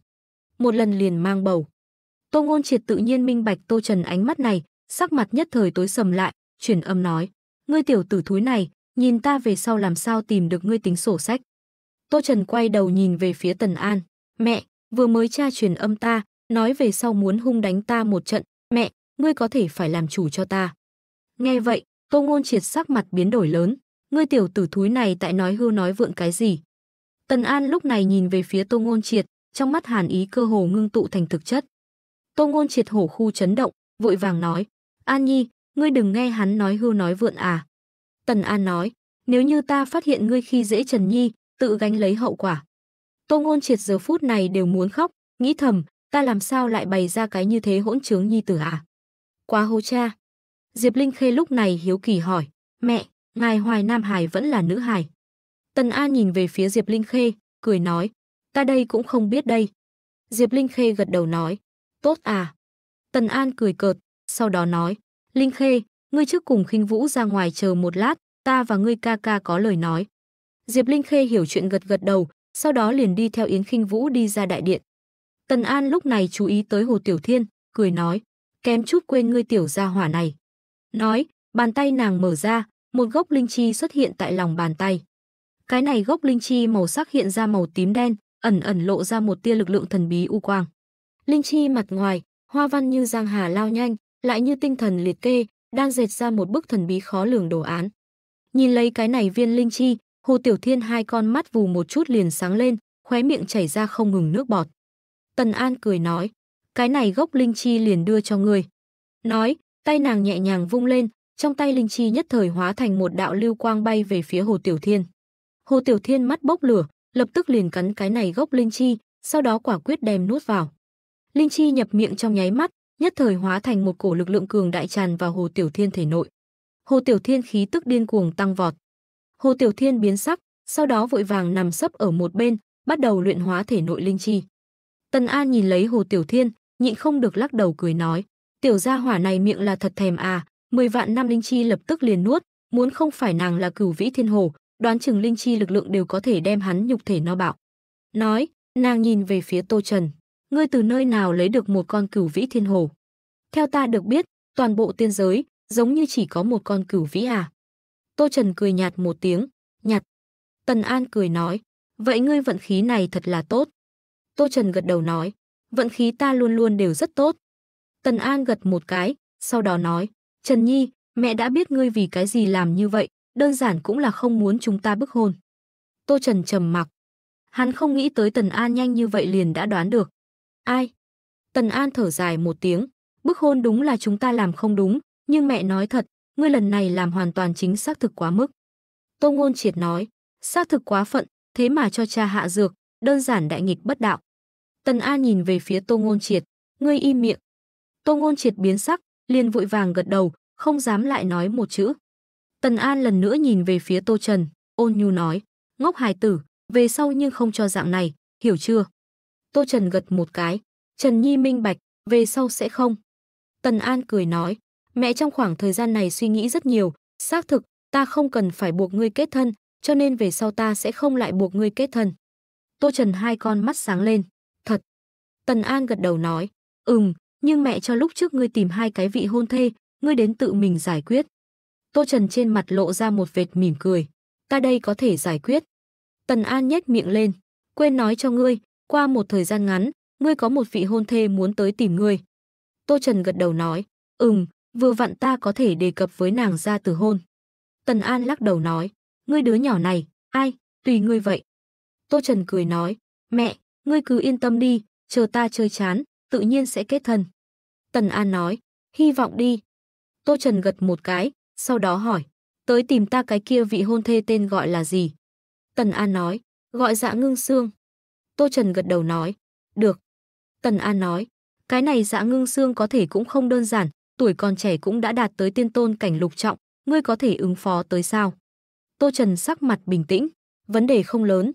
Một lần liền mang bầu. Tô Ngôn Triệt tự nhiên minh bạch Tô Trần ánh mắt này, sắc mặt nhất thời tối sầm lại, chuyển âm nói. Ngươi tiểu tử thúi này, nhìn ta về sau làm sao tìm được ngươi tính sổ sách. Tô Trần quay đầu nhìn về phía Tần An. Mẹ, vừa mới cha truyền âm ta, nói về sau muốn hung đánh ta một trận. Mẹ, ngươi có thể phải làm chủ cho ta. Nghe vậy, Tô Ngôn Triệt sắc mặt biến đổi lớn, ngươi tiểu tử thúi này tại nói hưu nói vượng cái gì. Tần An lúc này nhìn về phía Tô Ngôn Triệt, trong mắt hàn ý cơ hồ ngưng tụ thành thực chất. Tô Ngôn Triệt hổ khu chấn động, vội vàng nói, An Nhi, ngươi đừng nghe hắn nói hưu nói vượn à. Tần An nói, nếu như ta phát hiện ngươi khi dễ Trần Nhi, tự gánh lấy hậu quả. Tô Ngôn Triệt giờ phút này đều muốn khóc, nghĩ thầm, ta làm sao lại bày ra cái như thế hỗn trướng Nhi tử à. Quá hô cha. Diệp Linh Khê lúc này hiếu kỳ hỏi, mẹ, ngài Hoài Nam Hải vẫn là nữ hài. Tần A nhìn về phía Diệp Linh Khê, cười nói, ta đây cũng không biết đây. Diệp Linh Khê gật đầu nói, tốt à. Tần An cười cợt, sau đó nói, Linh Khê, ngươi trước cùng khinh vũ ra ngoài chờ một lát, ta và ngươi ca ca có lời nói. Diệp Linh Khê hiểu chuyện gật gật đầu, sau đó liền đi theo Yến khinh vũ đi ra đại điện. Tần An lúc này chú ý tới Hồ Tiểu Thiên, cười nói, kém chút quên ngươi tiểu gia hỏa này. Nói, bàn tay nàng mở ra, một gốc linh chi xuất hiện tại lòng bàn tay. Cái này gốc linh chi màu sắc hiện ra màu tím đen, ẩn ẩn lộ ra một tia lực lượng thần bí u quang. Linh chi mặt ngoài, hoa văn như giang hà lao nhanh, lại như tinh thần liệt kê, đang dệt ra một bức thần bí khó lường đồ án. Nhìn lấy cái này viên linh chi, Hồ Tiểu Thiên hai con mắt vù một chút liền sáng lên, khóe miệng chảy ra không ngừng nước bọt. Tần An cười nói, cái này gốc linh chi liền đưa cho ngươi. Nói, tay nàng nhẹ nhàng vung lên, trong tay linh chi nhất thời hóa thành một đạo lưu quang bay về phía Hồ Tiểu Thiên. Hồ Tiểu Thiên mắt bốc lửa, lập tức liền cắn cái này gốc linh chi, sau đó quả quyết đem nuốt vào. Linh chi nhập miệng trong nháy mắt, nhất thời hóa thành một cổ lực lượng cường đại tràn vào Hồ Tiểu Thiên thể nội. Hồ Tiểu Thiên khí tức điên cuồng tăng vọt. Hồ Tiểu Thiên biến sắc, sau đó vội vàng nằm sấp ở một bên, bắt đầu luyện hóa thể nội linh chi. Tần An nhìn lấy Hồ Tiểu Thiên, nhịn không được lắc đầu cười nói, tiểu gia hỏa này miệng là thật thèm à, 10 vạn năm linh chi lập tức liền nuốt, muốn không phải nàng là cửu vĩ thiên hồ, đoán chừng linh chi lực lượng đều có thể đem hắn nhục thể no bạo. Nói, nàng nhìn về phía Tô Trần, ngươi từ nơi nào lấy được một con cửu vĩ thiên hồ? Theo ta được biết, toàn bộ tiên giới, giống như chỉ có một con cửu vĩ à. Tô Trần cười nhạt một tiếng, nhạt. Tần An cười nói, vậy ngươi vận khí này thật là tốt. Tô Trần gật đầu nói, vận khí ta luôn luôn đều rất tốt. Tần An gật một cái, sau đó nói, Trần Nhi, mẹ đã biết ngươi vì cái gì làm như vậy, đơn giản cũng là không muốn chúng ta bức hôn. Tô Trần trầm mặc. Hắn không nghĩ tới Tần An nhanh như vậy liền đã đoán được. Ai? Tần An thở dài một tiếng, bức hôn đúng là chúng ta làm không đúng, nhưng mẹ nói thật, ngươi lần này làm hoàn toàn chính xác thực quá mức. Tô Ngôn Triệt nói, xác thực quá phận, thế mà cho cha hạ dược, đơn giản đại nghịch bất đạo. Tần A nhìn về phía Tô Ngôn Triệt, ngươi im miệng. Tô Ngôn Triệt biến sắc, liền vội vàng gật đầu, không dám lại nói một chữ. Tần An lần nữa nhìn về phía Tô Trần, ôn nhu nói, ngốc hài tử, về sau nhưng không cho dạng này, hiểu chưa? Tô Trần gật một cái, Trần Nhi minh bạch, về sau sẽ không. Tần An cười nói, mẹ trong khoảng thời gian này suy nghĩ rất nhiều, xác thực, ta không cần phải buộc ngươi kết thân, cho nên về sau ta sẽ không lại buộc ngươi kết thân. Tô Trần hai con mắt sáng lên. Tần An gật đầu nói, ừm, nhưng mẹ cho lúc trước ngươi tìm hai cái vị hôn thê, ngươi đến tự mình giải quyết. Tô Trần trên mặt lộ ra một vệt mỉm cười, ta đây có thể giải quyết. Tần An nhếch miệng lên, quên nói cho ngươi, qua một thời gian ngắn, ngươi có một vị hôn thê muốn tới tìm ngươi. Tô Trần gật đầu nói, ừm, vừa vặn ta có thể đề cập với nàng ra từ hôn. Tần An lắc đầu nói, ngươi đứa nhỏ này, ai, tùy ngươi vậy. Tô Trần cười nói, mẹ, ngươi cứ yên tâm đi, chờ ta chơi chán, tự nhiên sẽ kết thân. Tần An nói, hy vọng đi. Tô Trần gật một cái, sau đó hỏi, tới tìm ta cái kia vị hôn thê tên gọi là gì? Tần An nói, gọi dạ ngưng xương. Tô Trần gật đầu nói, được. Tần An nói, cái này dạ ngưng xương có thể cũng không đơn giản, tuổi còn trẻ cũng đã đạt tới tiên tôn cảnh lục trọng, ngươi có thể ứng phó tới sao? Tô Trần sắc mặt bình tĩnh, vấn đề không lớn.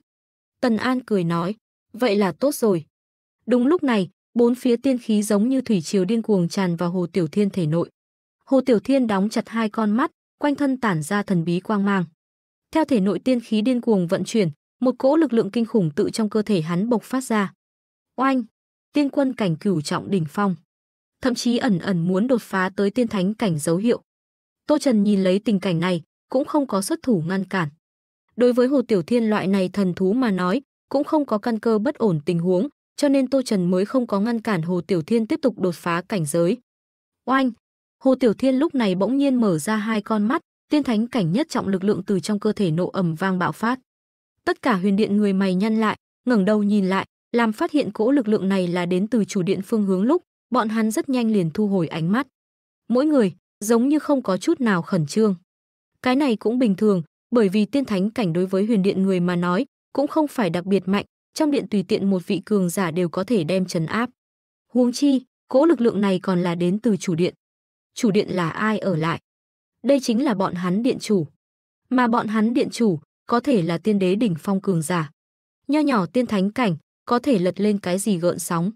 Tần An cười nói, vậy là tốt rồi, Đúng lúc này, bốn phía tiên khí giống như thủy triều điên cuồng tràn vào Hồ Tiểu Thiên thể nội. Hồ Tiểu Thiên đóng chặt hai con mắt, quanh thân tản ra thần bí quang mang. Theo thể nội tiên khí điên cuồng vận chuyển, một cỗ lực lượng kinh khủng tự trong cơ thể hắn bộc phát ra. Oanh! Tiên quân cảnh cửu trọng đỉnh phong. Thậm chí ẩn ẩn muốn đột phá tới tiên thánh cảnh dấu hiệu. Tô Trần nhìn lấy tình cảnh này, cũng không có xuất thủ ngăn cản. Đối với Hồ Tiểu Thiên loại này thần thú mà nói, cũng không có căn cơ bất ổn tình huống, cho nên Tô Trần mới không có ngăn cản Hồ Tiểu Thiên tiếp tục đột phá cảnh giới. Oanh! Hồ Tiểu Thiên lúc này bỗng nhiên mở ra hai con mắt, tiên thánh cảnh nhất trọng lực lượng từ trong cơ thể nộ ẩm vang bạo phát. Tất cả huyền điện người mày nhăn lại, ngẩng đầu nhìn lại, làm phát hiện cỗ lực lượng này là đến từ chủ điện phương hướng lúc, bọn hắn rất nhanh liền thu hồi ánh mắt. Mỗi người, giống như không có chút nào khẩn trương. Cái này cũng bình thường, bởi vì tiên thánh cảnh đối với huyền điện người mà nói, cũng không phải đặc biệt mạnh, trong điện tùy tiện một vị cường giả đều có thể đem trấn áp. Huống chi, cỗ lực lượng này còn là đến từ chủ điện. Chủ điện là ai ở lại? Đây chính là bọn hắn điện chủ. Mà bọn hắn điện chủ có thể là tiên đế đỉnh phong cường giả. Nho nhỏ tiên thánh cảnh, có thể lật lên cái gì gợn sóng.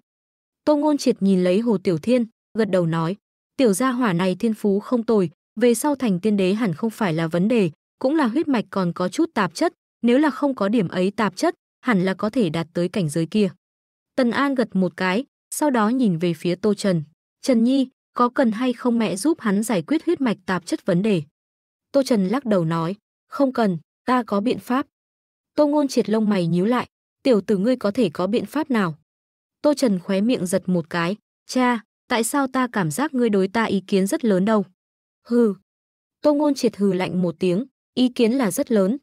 Tô Ngôn Triệt nhìn lấy Hồ Tiểu Thiên, gật đầu nói, tiểu gia hỏa này thiên phú không tồi, về sau thành tiên đế hẳn không phải là vấn đề, cũng là huyết mạch còn có chút tạp chất, nếu là không có điểm ấy tạp chất, hẳn là có thể đạt tới cảnh giới kia. Tần An gật một cái, sau đó nhìn về phía Tô Trần. Trần Nhi, có cần hay không mẹ giúp hắn giải quyết huyết mạch tạp chất vấn đề? Tô Trần lắc đầu nói, không cần, ta có biện pháp. Tô Ngôn triệt lông mày nhíu lại, tiểu tử ngươi có thể có biện pháp nào? Tô Trần khóe miệng giật một cái, cha, tại sao ta cảm giác ngươi đối ta ý kiến rất lớn đâu? Hừ. Tô Ngôn triệt hừ lạnh một tiếng, ý kiến là rất lớn.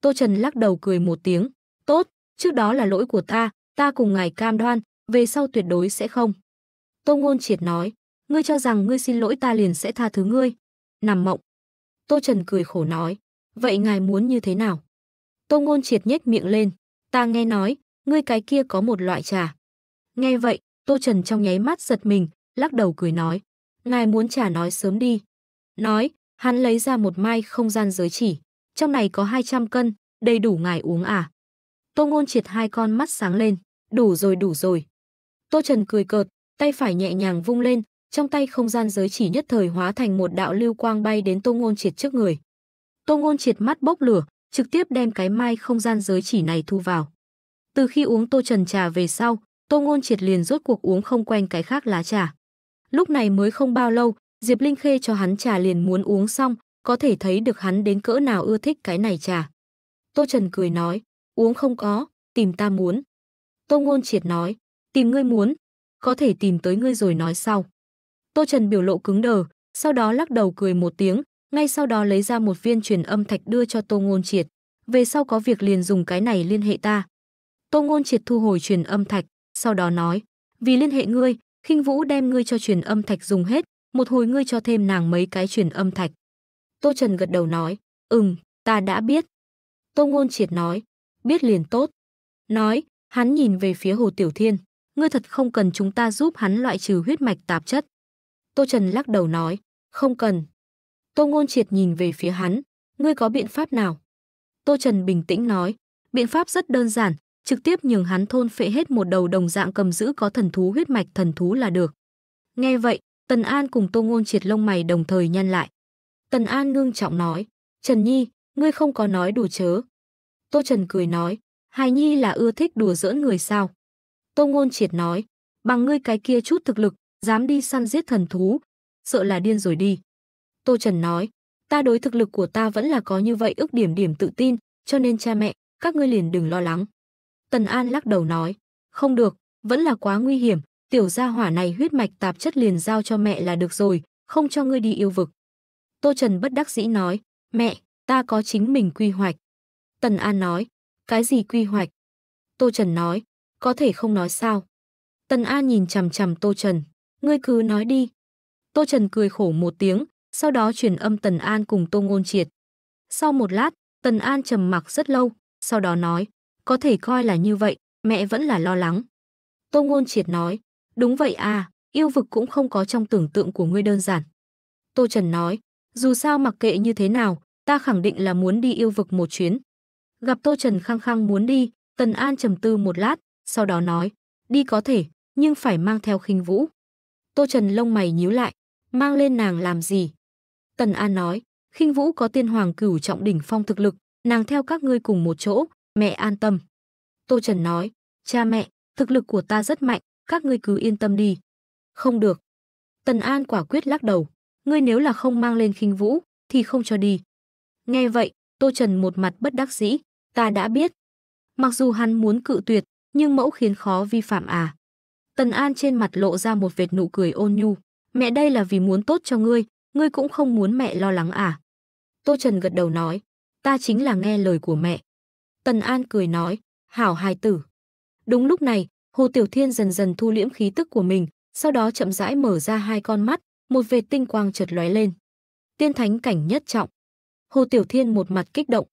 Tô Trần lắc đầu cười một tiếng, Tốt, trước đó là lỗi của ta, ta cùng ngài cam đoan, về sau tuyệt đối sẽ không. Tô Ngôn Triệt nói, ngươi cho rằng ngươi xin lỗi ta liền sẽ tha thứ ngươi. Nằm mộng. Tô Trần cười khổ nói, vậy ngài muốn như thế nào? Tô Ngôn Triệt nhếch miệng lên, ta nghe nói, ngươi cái kia có một loại trà. Nghe vậy, Tô Trần trong nháy mắt giật mình, lắc đầu cười nói, ngài muốn trà nói sớm đi. Nói, hắn lấy ra một mai không gian giới chỉ, trong này có 200 cân, đầy đủ ngài uống à? Tô Ngôn Triệt hai con mắt sáng lên, đủ rồi đủ rồi. Tô Trần cười cợt, tay phải nhẹ nhàng vung lên, trong tay không gian giới chỉ nhất thời hóa thành một đạo lưu quang bay đến Tô Ngôn Triệt trước người. Tô Ngôn Triệt mắt bốc lửa, trực tiếp đem cái mai không gian giới chỉ này thu vào. Từ khi uống Tô Trần trà về sau, Tô Ngôn Triệt liền rốt cuộc uống không quen cái khác lá trà. Lúc này mới không bao lâu, Diệp Linh Khê cho hắn trà liền muốn uống xong, có thể thấy được hắn đến cỡ nào ưa thích cái này trà. Tô Trần cười nói, uống không có, tìm ta muốn. Tô Ngôn Triệt nói, tìm ngươi muốn, có thể tìm tới ngươi rồi nói sau. Tô Trần biểu lộ cứng đờ, sau đó lắc đầu cười một tiếng, ngay sau đó lấy ra một viên truyền âm thạch đưa cho Tô Ngôn Triệt. Về sau có việc liền dùng cái này liên hệ ta. Tô Ngôn Triệt thu hồi truyền âm thạch, sau đó nói, vì liên hệ ngươi, khinh vũ đem ngươi cho truyền âm thạch dùng hết, một hồi ngươi cho thêm nàng mấy cái truyền âm thạch. Tô Trần gật đầu nói, ừm, ta đã biết. Tô Ngôn Triệt nói, biết liền tốt. Nói, hắn nhìn về phía Hồ Tiểu Thiên, ngươi thật không cần chúng ta giúp hắn loại trừ huyết mạch tạp chất. Tô Trần lắc đầu nói, không cần. Tô Ngôn Triệt nhìn về phía hắn, ngươi có biện pháp nào? Tô Trần bình tĩnh nói, biện pháp rất đơn giản, trực tiếp nhường hắn thôn phệ hết một đầu đồng dạng cầm giữ có thần thú huyết mạch thần thú là được. Nghe vậy, Tần An cùng Tô Ngôn Triệt lông mày đồng thời nhăn lại. Tần An ngưng trọng nói, Trần Nhi, ngươi không có nói đủ chớ, Tô Trần cười nói, hài nhi là ưa thích đùa giỡn người sao. Tô Ngôn Triệt nói, bằng ngươi cái kia chút thực lực, dám đi săn giết thần thú, sợ là điên rồi đi. Tô Trần nói, ta đối thực lực của ta vẫn là có như vậy ước điểm điểm tự tin, cho nên cha mẹ, các ngươi liền đừng lo lắng. Tần An lắc đầu nói, không được, vẫn là quá nguy hiểm, tiểu gia hỏa này huyết mạch tạp chất liền giao cho mẹ là được rồi, không cho ngươi đi yêu vực. Tô Trần bất đắc dĩ nói, mẹ, ta có chính mình quy hoạch. Tần An nói, cái gì quy hoạch? Tô Trần nói, có thể không nói sao? Tần An nhìn chằm chằm Tô Trần, ngươi cứ nói đi. Tô Trần cười khổ một tiếng, sau đó truyền âm Tần An cùng Tô Ngôn Triệt. Sau một lát, Tần An trầm mặc rất lâu, sau đó nói, có thể coi là như vậy, mẹ vẫn là lo lắng. Tô Ngôn Triệt nói, đúng vậy à, yêu vực cũng không có trong tưởng tượng của ngươi đơn giản. Tô Trần nói, dù sao mặc kệ như thế nào, ta khẳng định là muốn đi yêu vực một chuyến. Gặp Tô Trần khăng khăng muốn đi, Tần An trầm tư một lát, sau đó nói, đi có thể, nhưng phải mang theo khinh vũ. Tô Trần lông mày nhíu lại, mang lên nàng làm gì? Tần An nói, khinh vũ có tiên hoàng cửu trọng đỉnh phong thực lực, nàng theo các ngươi cùng một chỗ, mẹ an tâm. Tô Trần nói, cha mẹ, thực lực của ta rất mạnh, các ngươi cứ yên tâm đi. Không được. Tần An quả quyết lắc đầu, ngươi nếu là không mang lên khinh vũ, thì không cho đi. Nghe vậy, Tô Trần một mặt bất đắc dĩ. Ta đã biết. Mặc dù hắn muốn cự tuyệt, nhưng mẫu khiến khó vi phạm à. Tần An trên mặt lộ ra một vệt nụ cười ôn nhu. Mẹ đây là vì muốn tốt cho ngươi, ngươi cũng không muốn mẹ lo lắng à. Tô Trần gật đầu nói, ta chính là nghe lời của mẹ. Tần An cười nói, hảo hài tử. Đúng lúc này, Hồ Tiểu Thiên dần dần thu liễm khí tức của mình, sau đó chậm rãi mở ra hai con mắt, một vệt tinh quang chợt lóe lên. Tiên thánh cảnh nhất trọng. Hồ Tiểu Thiên một mặt kích động,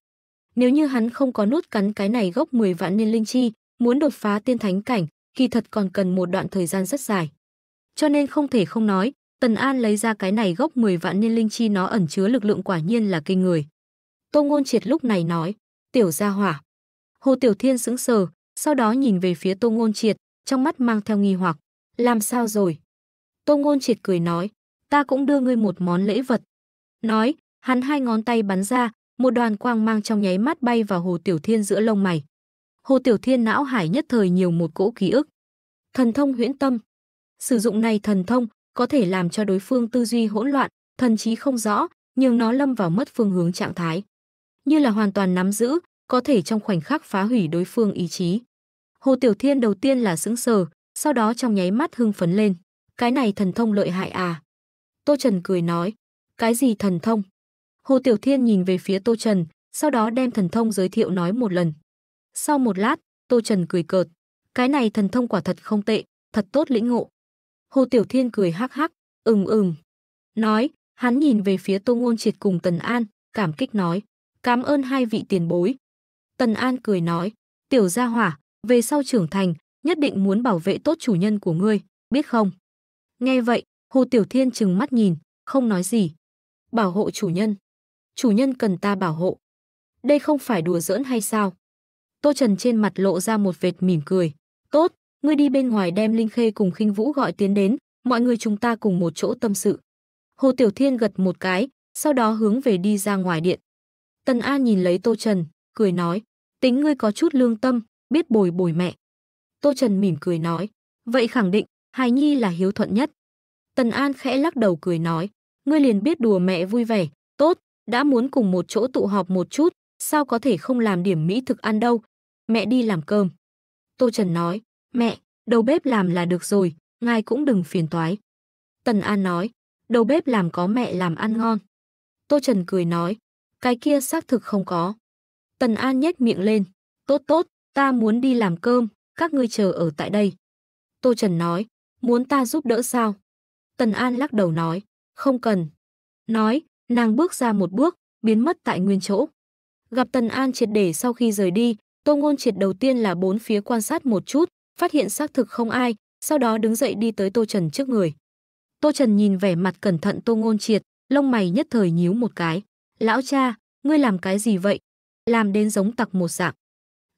nếu như hắn không có nút cắn cái này gốc 10 vạn niên linh chi, muốn đột phá tiên thánh cảnh, kỳ thật còn cần một đoạn thời gian rất dài. Cho nên không thể không nói, Tần An lấy ra cái này gốc 10 vạn niên linh chi nó ẩn chứa lực lượng quả nhiên là kinh người. Tô Ngôn Triệt lúc này nói, "Tiểu gia hỏa." Hồ Tiểu Thiên sững sờ, sau đó nhìn về phía Tô Ngôn Triệt, trong mắt mang theo nghi hoặc, "Làm sao rồi?" Tô Ngôn Triệt cười nói, "Ta cũng đưa ngươi một món lễ vật." Nói, hắn hai ngón tay bắn ra, một đoàn quang mang trong nháy mắt bay vào Hồ Tiểu Thiên giữa lông mày. Hồ Tiểu Thiên não hải nhất thời nhiều một cỗ ký ức. Thần thông huyễn tâm. Sử dụng này thần thông có thể làm cho đối phương tư duy hỗn loạn, thần trí không rõ, nhưng nó lâm vào mất phương hướng trạng thái. Như là hoàn toàn nắm giữ, có thể trong khoảnh khắc phá hủy đối phương ý chí. Hồ Tiểu Thiên đầu tiên là sững sờ, sau đó trong nháy mắt hưng phấn lên. Cái này thần thông lợi hại à? Tô Trần cười nói, cái gì thần thông? Hồ Tiểu Thiên nhìn về phía Tô Trần, sau đó đem thần thông giới thiệu nói một lần. Sau một lát, Tô Trần cười cợt. Cái này thần thông quả thật không tệ, thật tốt lĩnh ngộ. Hồ Tiểu Thiên cười hắc hắc, ừm ừm. Nói, hắn nhìn về phía Tô Ngôn Triệt cùng Tần An, cảm kích nói. Cảm ơn hai vị tiền bối. Tần An cười nói, tiểu gia hỏa, về sau trưởng thành, nhất định muốn bảo vệ tốt chủ nhân của ngươi, biết không? Nghe vậy, Hồ Tiểu Thiên chừng mắt nhìn, không nói gì. Bảo hộ chủ nhân chủ nhân cần ta bảo hộ. Đây không phải đùa giỡn hay sao? Tô Trần trên mặt lộ ra một vệt mỉm cười. Tốt, ngươi đi bên ngoài đem Linh Khê cùng khinh Vũ gọi tiến đến, mọi người chúng ta cùng một chỗ tâm sự. Hồ Tiểu Thiên gật một cái, sau đó hướng về đi ra ngoài điện. Tần A nhìn lấy Tô Trần, cười nói, tính ngươi có chút lương tâm, biết bồi bồi mẹ. Tô Trần mỉm cười nói, vậy khẳng định, Hài Nhi là hiếu thuận nhất. Tần An khẽ lắc đầu cười nói, ngươi liền biết đùa mẹ vui vẻ, tốt, đã muốn cùng một chỗ tụ họp một chút, sao có thể không làm điểm mỹ thực ăn đâu. Mẹ đi làm cơm. Tô Trần nói, mẹ, đầu bếp làm là được rồi, ngài cũng đừng phiền toái. Tần An nói, đầu bếp làm có mẹ làm ăn ngon. Tô Trần cười nói, cái kia xác thực không có. Tần An nhếch miệng lên, tốt tốt, ta muốn đi làm cơm, các ngươi chờ ở tại đây. Tô Trần nói, muốn ta giúp đỡ sao? Tần An lắc đầu nói, không cần. Nói, nàng bước ra một bước, biến mất tại nguyên chỗ. Gặp Tần An triệt để sau khi rời đi, Tô Ngôn triệt đầu tiên là bốn phía quan sát một chút, phát hiện xác thực không ai, sau đó đứng dậy đi tới Tô Trần trước người. Tô Trần nhìn vẻ mặt cẩn thận Tô Ngôn triệt, lông mày nhất thời nhíu một cái. Lão cha, ngươi làm cái gì vậy? Làm đến giống tặc một dạng.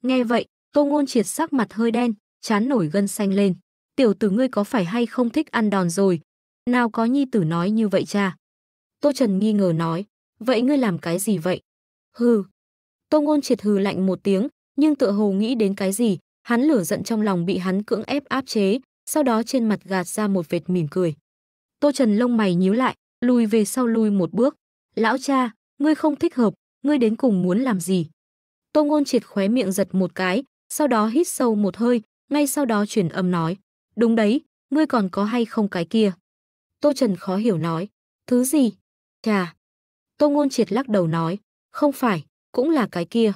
Nghe vậy, Tô Ngôn triệt sắc mặt hơi đen, chán nổi gân xanh lên. Tiểu tử ngươi có phải hay không thích ăn đòn rồi? Nào có nhi tử nói như vậy cha. Tô Trần nghi ngờ nói, vậy ngươi làm cái gì vậy? Hừ. Tô Ngôn triệt hừ lạnh một tiếng, nhưng tựa hồ nghĩ đến cái gì, hắn lửa giận trong lòng bị hắn cưỡng ép áp chế, sau đó trên mặt gạt ra một vệt mỉm cười. Tô Trần lông mày nhíu lại, lùi về sau lùi một bước. Lão cha, ngươi không thích hợp, ngươi đến cùng muốn làm gì? Tô Ngôn triệt khóe miệng giật một cái, sau đó hít sâu một hơi, ngay sau đó chuyển âm nói. Đúng đấy, ngươi còn có hay không cái kia? Tô Trần khó hiểu nói. Thứ gì? Chà! Tô Ngôn Triệt lắc đầu nói, không phải, cũng là cái kia.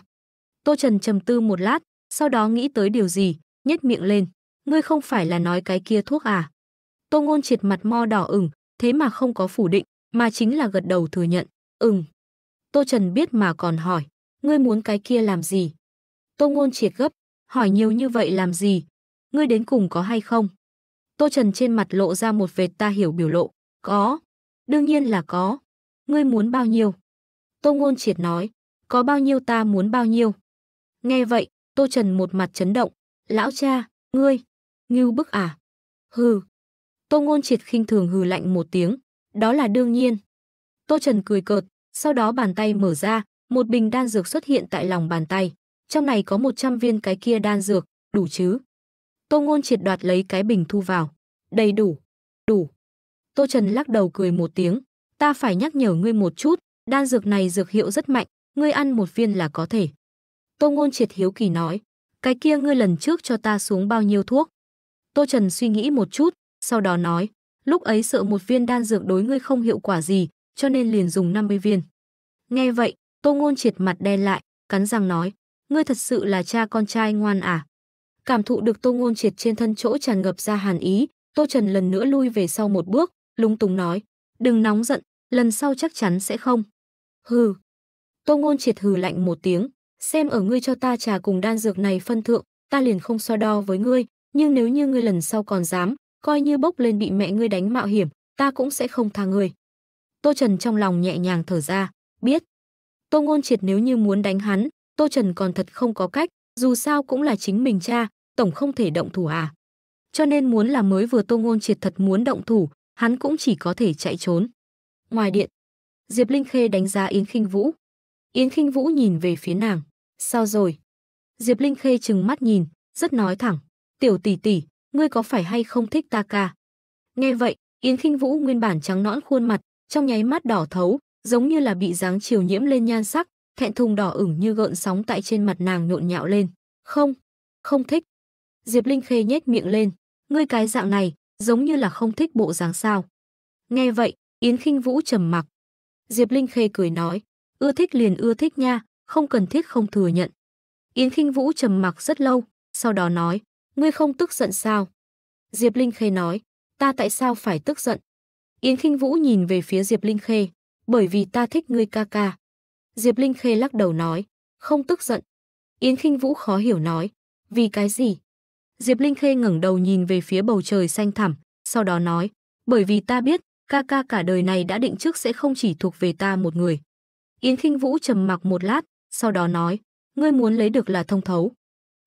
Tô Trần trầm tư một lát, sau đó nghĩ tới điều gì, nhếch miệng lên. Ngươi không phải là nói cái kia thuốc à? Tô Ngôn Triệt mặt mo đỏ ửng, thế mà không có phủ định, mà chính là gật đầu thừa nhận. Ừm. Tô Trần biết mà còn hỏi, ngươi muốn cái kia làm gì? Tô Ngôn Triệt gấp, hỏi nhiều như vậy làm gì? Ngươi đến cùng có hay không? Tô Trần trên mặt lộ ra một vệt ta hiểu biểu lộ. Có. Đương nhiên là có ngươi muốn bao nhiêu? Tô Ngôn Triệt nói, có bao nhiêu ta muốn bao nhiêu. Nghe vậy, Tô Trần một mặt chấn động, lão cha, ngươi, ngưu bức à? Hừ. Tô Ngôn Triệt khinh thường hừ lạnh một tiếng, đó là đương nhiên. Tô Trần cười cợt, sau đó bàn tay mở ra, một bình đan dược xuất hiện tại lòng bàn tay. Trong này có 100 viên cái kia đan dược, đủ chứ? Tô Ngôn Triệt đoạt lấy cái bình thu vào. Đầy đủ, đủ. Tô Trần lắc đầu cười một tiếng, ta phải nhắc nhở ngươi một chút, đan dược này dược hiệu rất mạnh, ngươi ăn một viên là có thể. Tô Ngôn Triệt hiếu kỳ nói, cái kia ngươi lần trước cho ta xuống bao nhiêu thuốc? Tô Trần suy nghĩ một chút, sau đó nói, lúc ấy sợ một viên đan dược đối ngươi không hiệu quả gì, cho nên liền dùng 50 viên. Nghe vậy, Tô Ngôn Triệt mặt đen lại, cắn răng nói, ngươi thật sự là cha con trai ngoan à? Cảm thụ được Tô Ngôn Triệt trên thân chỗ tràn ngập ra hàn ý, Tô Trần lần nữa lui về sau một bước, lúng túng nói, đừng nóng giận, lần sau chắc chắn sẽ không. Hừ. Tô Ngôn triệt hừ lạnh một tiếng, xem ở ngươi cho ta trà cùng đan dược này phân thượng, ta liền không so đo với ngươi, nhưng nếu như ngươi lần sau còn dám, coi như bốc lên bị mẹ ngươi đánh mạo hiểm, ta cũng sẽ không tha ngươi. Tô Trần trong lòng nhẹ nhàng thở ra, biết. Tô Ngôn Triệt nếu như muốn đánh hắn, Tô Trần còn thật không có cách, dù sao cũng là chính mình cha, tổng không thể động thủ à. Cho nên muốn là mới vừa Tô Ngôn Triệt thật muốn động thủ, hắn cũng chỉ có thể chạy trốn. Ngoài điện, Diệp Linh Khê đánh giá Yến Khinh Vũ. Yến Khinh Vũ nhìn về phía nàng, "Sao rồi?" Diệp Linh Khê trừng mắt nhìn, rất nói thẳng, "Tiểu tỷ tỷ, ngươi có phải hay không thích ta ca?" Nghe vậy, Yến Khinh Vũ nguyên bản trắng nõn khuôn mặt, trong nháy mắt đỏ thấu, giống như là bị dáng chiều nhiễm lên nhan sắc, thẹn thùng đỏ ửng như gợn sóng tại trên mặt nàng nhộn nhạo lên. "Không, không thích." Diệp Linh Khê nhếch miệng lên, "Ngươi cái dạng này, giống như là không thích bộ dáng sao?" Nghe vậy, Yến Khinh Vũ trầm mặc. Diệp Linh Khê cười nói, ưa thích liền ưa thích nha, không cần thiết không thừa nhận. Yến Khinh Vũ trầm mặc rất lâu, sau đó nói, ngươi không tức giận sao? Diệp Linh Khê nói, ta tại sao phải tức giận? Yến Khinh Vũ nhìn về phía Diệp Linh Khê, bởi vì ta thích ngươi ca ca. Diệp Linh Khê lắc đầu nói, không tức giận. Yến Khinh Vũ khó hiểu nói, vì cái gì? Diệp Linh Khê ngẩng đầu nhìn về phía bầu trời xanh thẳm, sau đó nói, bởi vì ta biết, ca ca cả đời này đã định trước sẽ không chỉ thuộc về ta một người. Yến Kinh Vũ trầm mặc một lát, sau đó nói, ngươi muốn lấy được là thông thấu.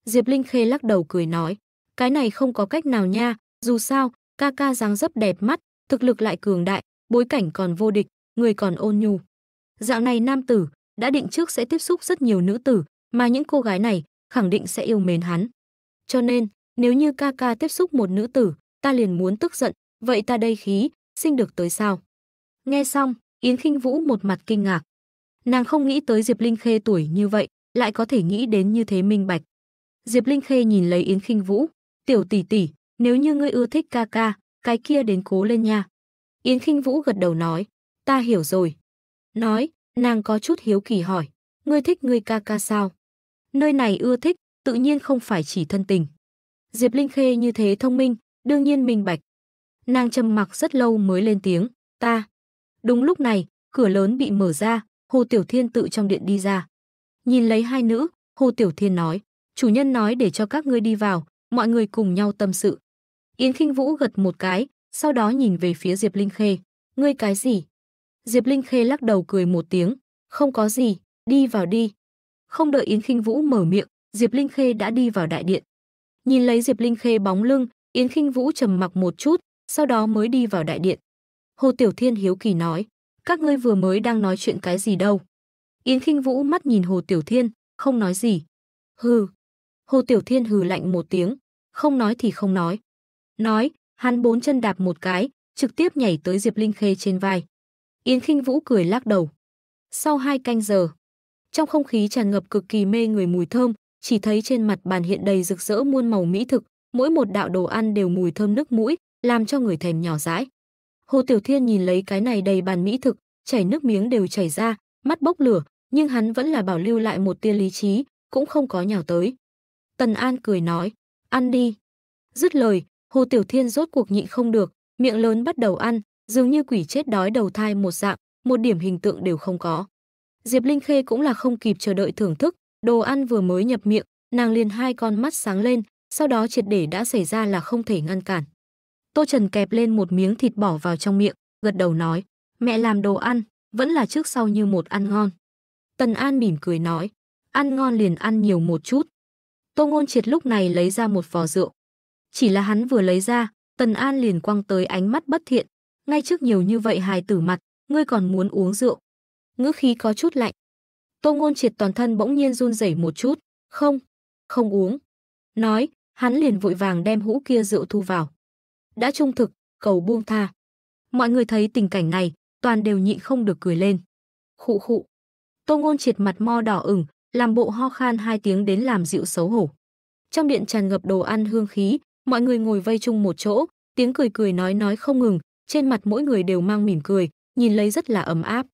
Diệp Linh Khê lắc đầu cười nói, cái này không có cách nào nha, dù sao, ca ca dáng dấp đẹp mắt, thực lực lại cường đại, bối cảnh còn vô địch, người còn ôn nhu. Dạo này nam tử, đã định trước sẽ tiếp xúc rất nhiều nữ tử, mà những cô gái này khẳng định sẽ yêu mến hắn. Cho nên, nếu như ca ca tiếp xúc một nữ tử, ta liền muốn tức giận, vậy ta đây khí, sinh được tới sao? Nghe xong, Yến Khinh Vũ một mặt kinh ngạc. Nàng không nghĩ tới Diệp Linh Khê tuổi như vậy, lại có thể nghĩ đến như thế minh bạch. Diệp Linh Khê nhìn lấy Yến Khinh Vũ, "Tiểu tỷ tỷ, nếu như ngươi ưa thích ca ca, cái kia đến cố lên nha." Yến Khinh Vũ gật đầu nói, "Ta hiểu rồi." Nói, nàng có chút hiếu kỳ hỏi, "Ngươi thích ngươi ca ca sao?" Nơi này ưa thích, tự nhiên không phải chỉ thân tình. Diệp Linh Khê như thế thông minh, đương nhiên minh bạch. Nàng trầm mặc rất lâu mới lên tiếng, ta. Đúng lúc này, cửa lớn bị mở ra, Hồ Tiểu Thiên tự trong điện đi ra. Nhìn lấy hai nữ, Hồ Tiểu Thiên nói, chủ nhân nói để cho các ngươi đi vào, mọi người cùng nhau tâm sự. Yến Kinh Vũ gật một cái, sau đó nhìn về phía Diệp Linh Khê, ngươi cái gì? Diệp Linh Khê lắc đầu cười một tiếng, không có gì, đi vào đi. Không đợi Yến Kinh Vũ mở miệng, Diệp Linh Khê đã đi vào đại điện. Nhìn lấy Diệp Linh Khê bóng lưng, Yến Kinh Vũ trầm mặc một chút, sau đó mới đi vào đại điện. Hồ Tiểu Thiên hiếu kỳ nói, các ngươi vừa mới đang nói chuyện cái gì đâu? Yến Khinh Vũ mắt nhìn Hồ Tiểu Thiên, không nói gì. Hừ. Hồ Tiểu Thiên hừ lạnh một tiếng, không nói thì không nói. Nói, hắn bốn chân đạp một cái, trực tiếp nhảy tới Diệp Linh Khê trên vai. Yến Khinh Vũ cười lắc đầu. Sau hai canh giờ, trong không khí tràn ngập cực kỳ mê người mùi thơm, chỉ thấy trên mặt bàn hiện đầy rực rỡ muôn màu mỹ thực, mỗi một đạo đồ ăn đều mùi thơm nước mũi, làm cho người thèm nhỏ dãi. Hồ Tiểu Thiên nhìn lấy cái này đầy bàn mỹ thực, chảy nước miếng đều chảy ra, mắt bốc lửa, nhưng hắn vẫn là bảo lưu lại một tia lý trí, cũng không có nhào tới. Tần An cười nói, ăn đi. Dứt lời, Hồ Tiểu Thiên rốt cuộc nhịn không được, miệng lớn bắt đầu ăn, dường như quỷ chết đói đầu thai một dạng, một điểm hình tượng đều không có. Diệp Linh Khê cũng là không kịp chờ đợi thưởng thức, đồ ăn vừa mới nhập miệng, nàng liền hai con mắt sáng lên, sau đó triệt để đã xảy ra là không thể ngăn cản. Tô Trần kẹp lên một miếng thịt bỏ vào trong miệng, gật đầu nói, mẹ làm đồ ăn, vẫn là trước sau như một ăn ngon. Tần An mỉm cười nói, ăn ngon liền ăn nhiều một chút. Tô Ngôn Triệt lúc này lấy ra một vò rượu. Chỉ là hắn vừa lấy ra, Tần An liền quăng tới ánh mắt bất thiện. Ngay trước nhiều như vậy hài tử mặt, ngươi còn muốn uống rượu. Ngữ khí có chút lạnh. Tô Ngôn Triệt toàn thân bỗng nhiên run rẩy một chút. Không, không uống. Nói, hắn liền vội vàng đem hũ kia rượu thu vào đã trung thực, cầu buông tha. Mọi người thấy tình cảnh này, toàn đều nhịn không được cười lên. Khụ khụ. Tô Ngôn triệt mặt mo đỏ ửng, làm bộ ho khan hai tiếng đến làm dịu xấu hổ. Trong điện tràn ngập đồ ăn hương khí, mọi người ngồi vây chung một chỗ, tiếng cười cười nói nói không ngừng, trên mặt mỗi người đều mang mỉm cười, nhìn lấy rất là ấm áp.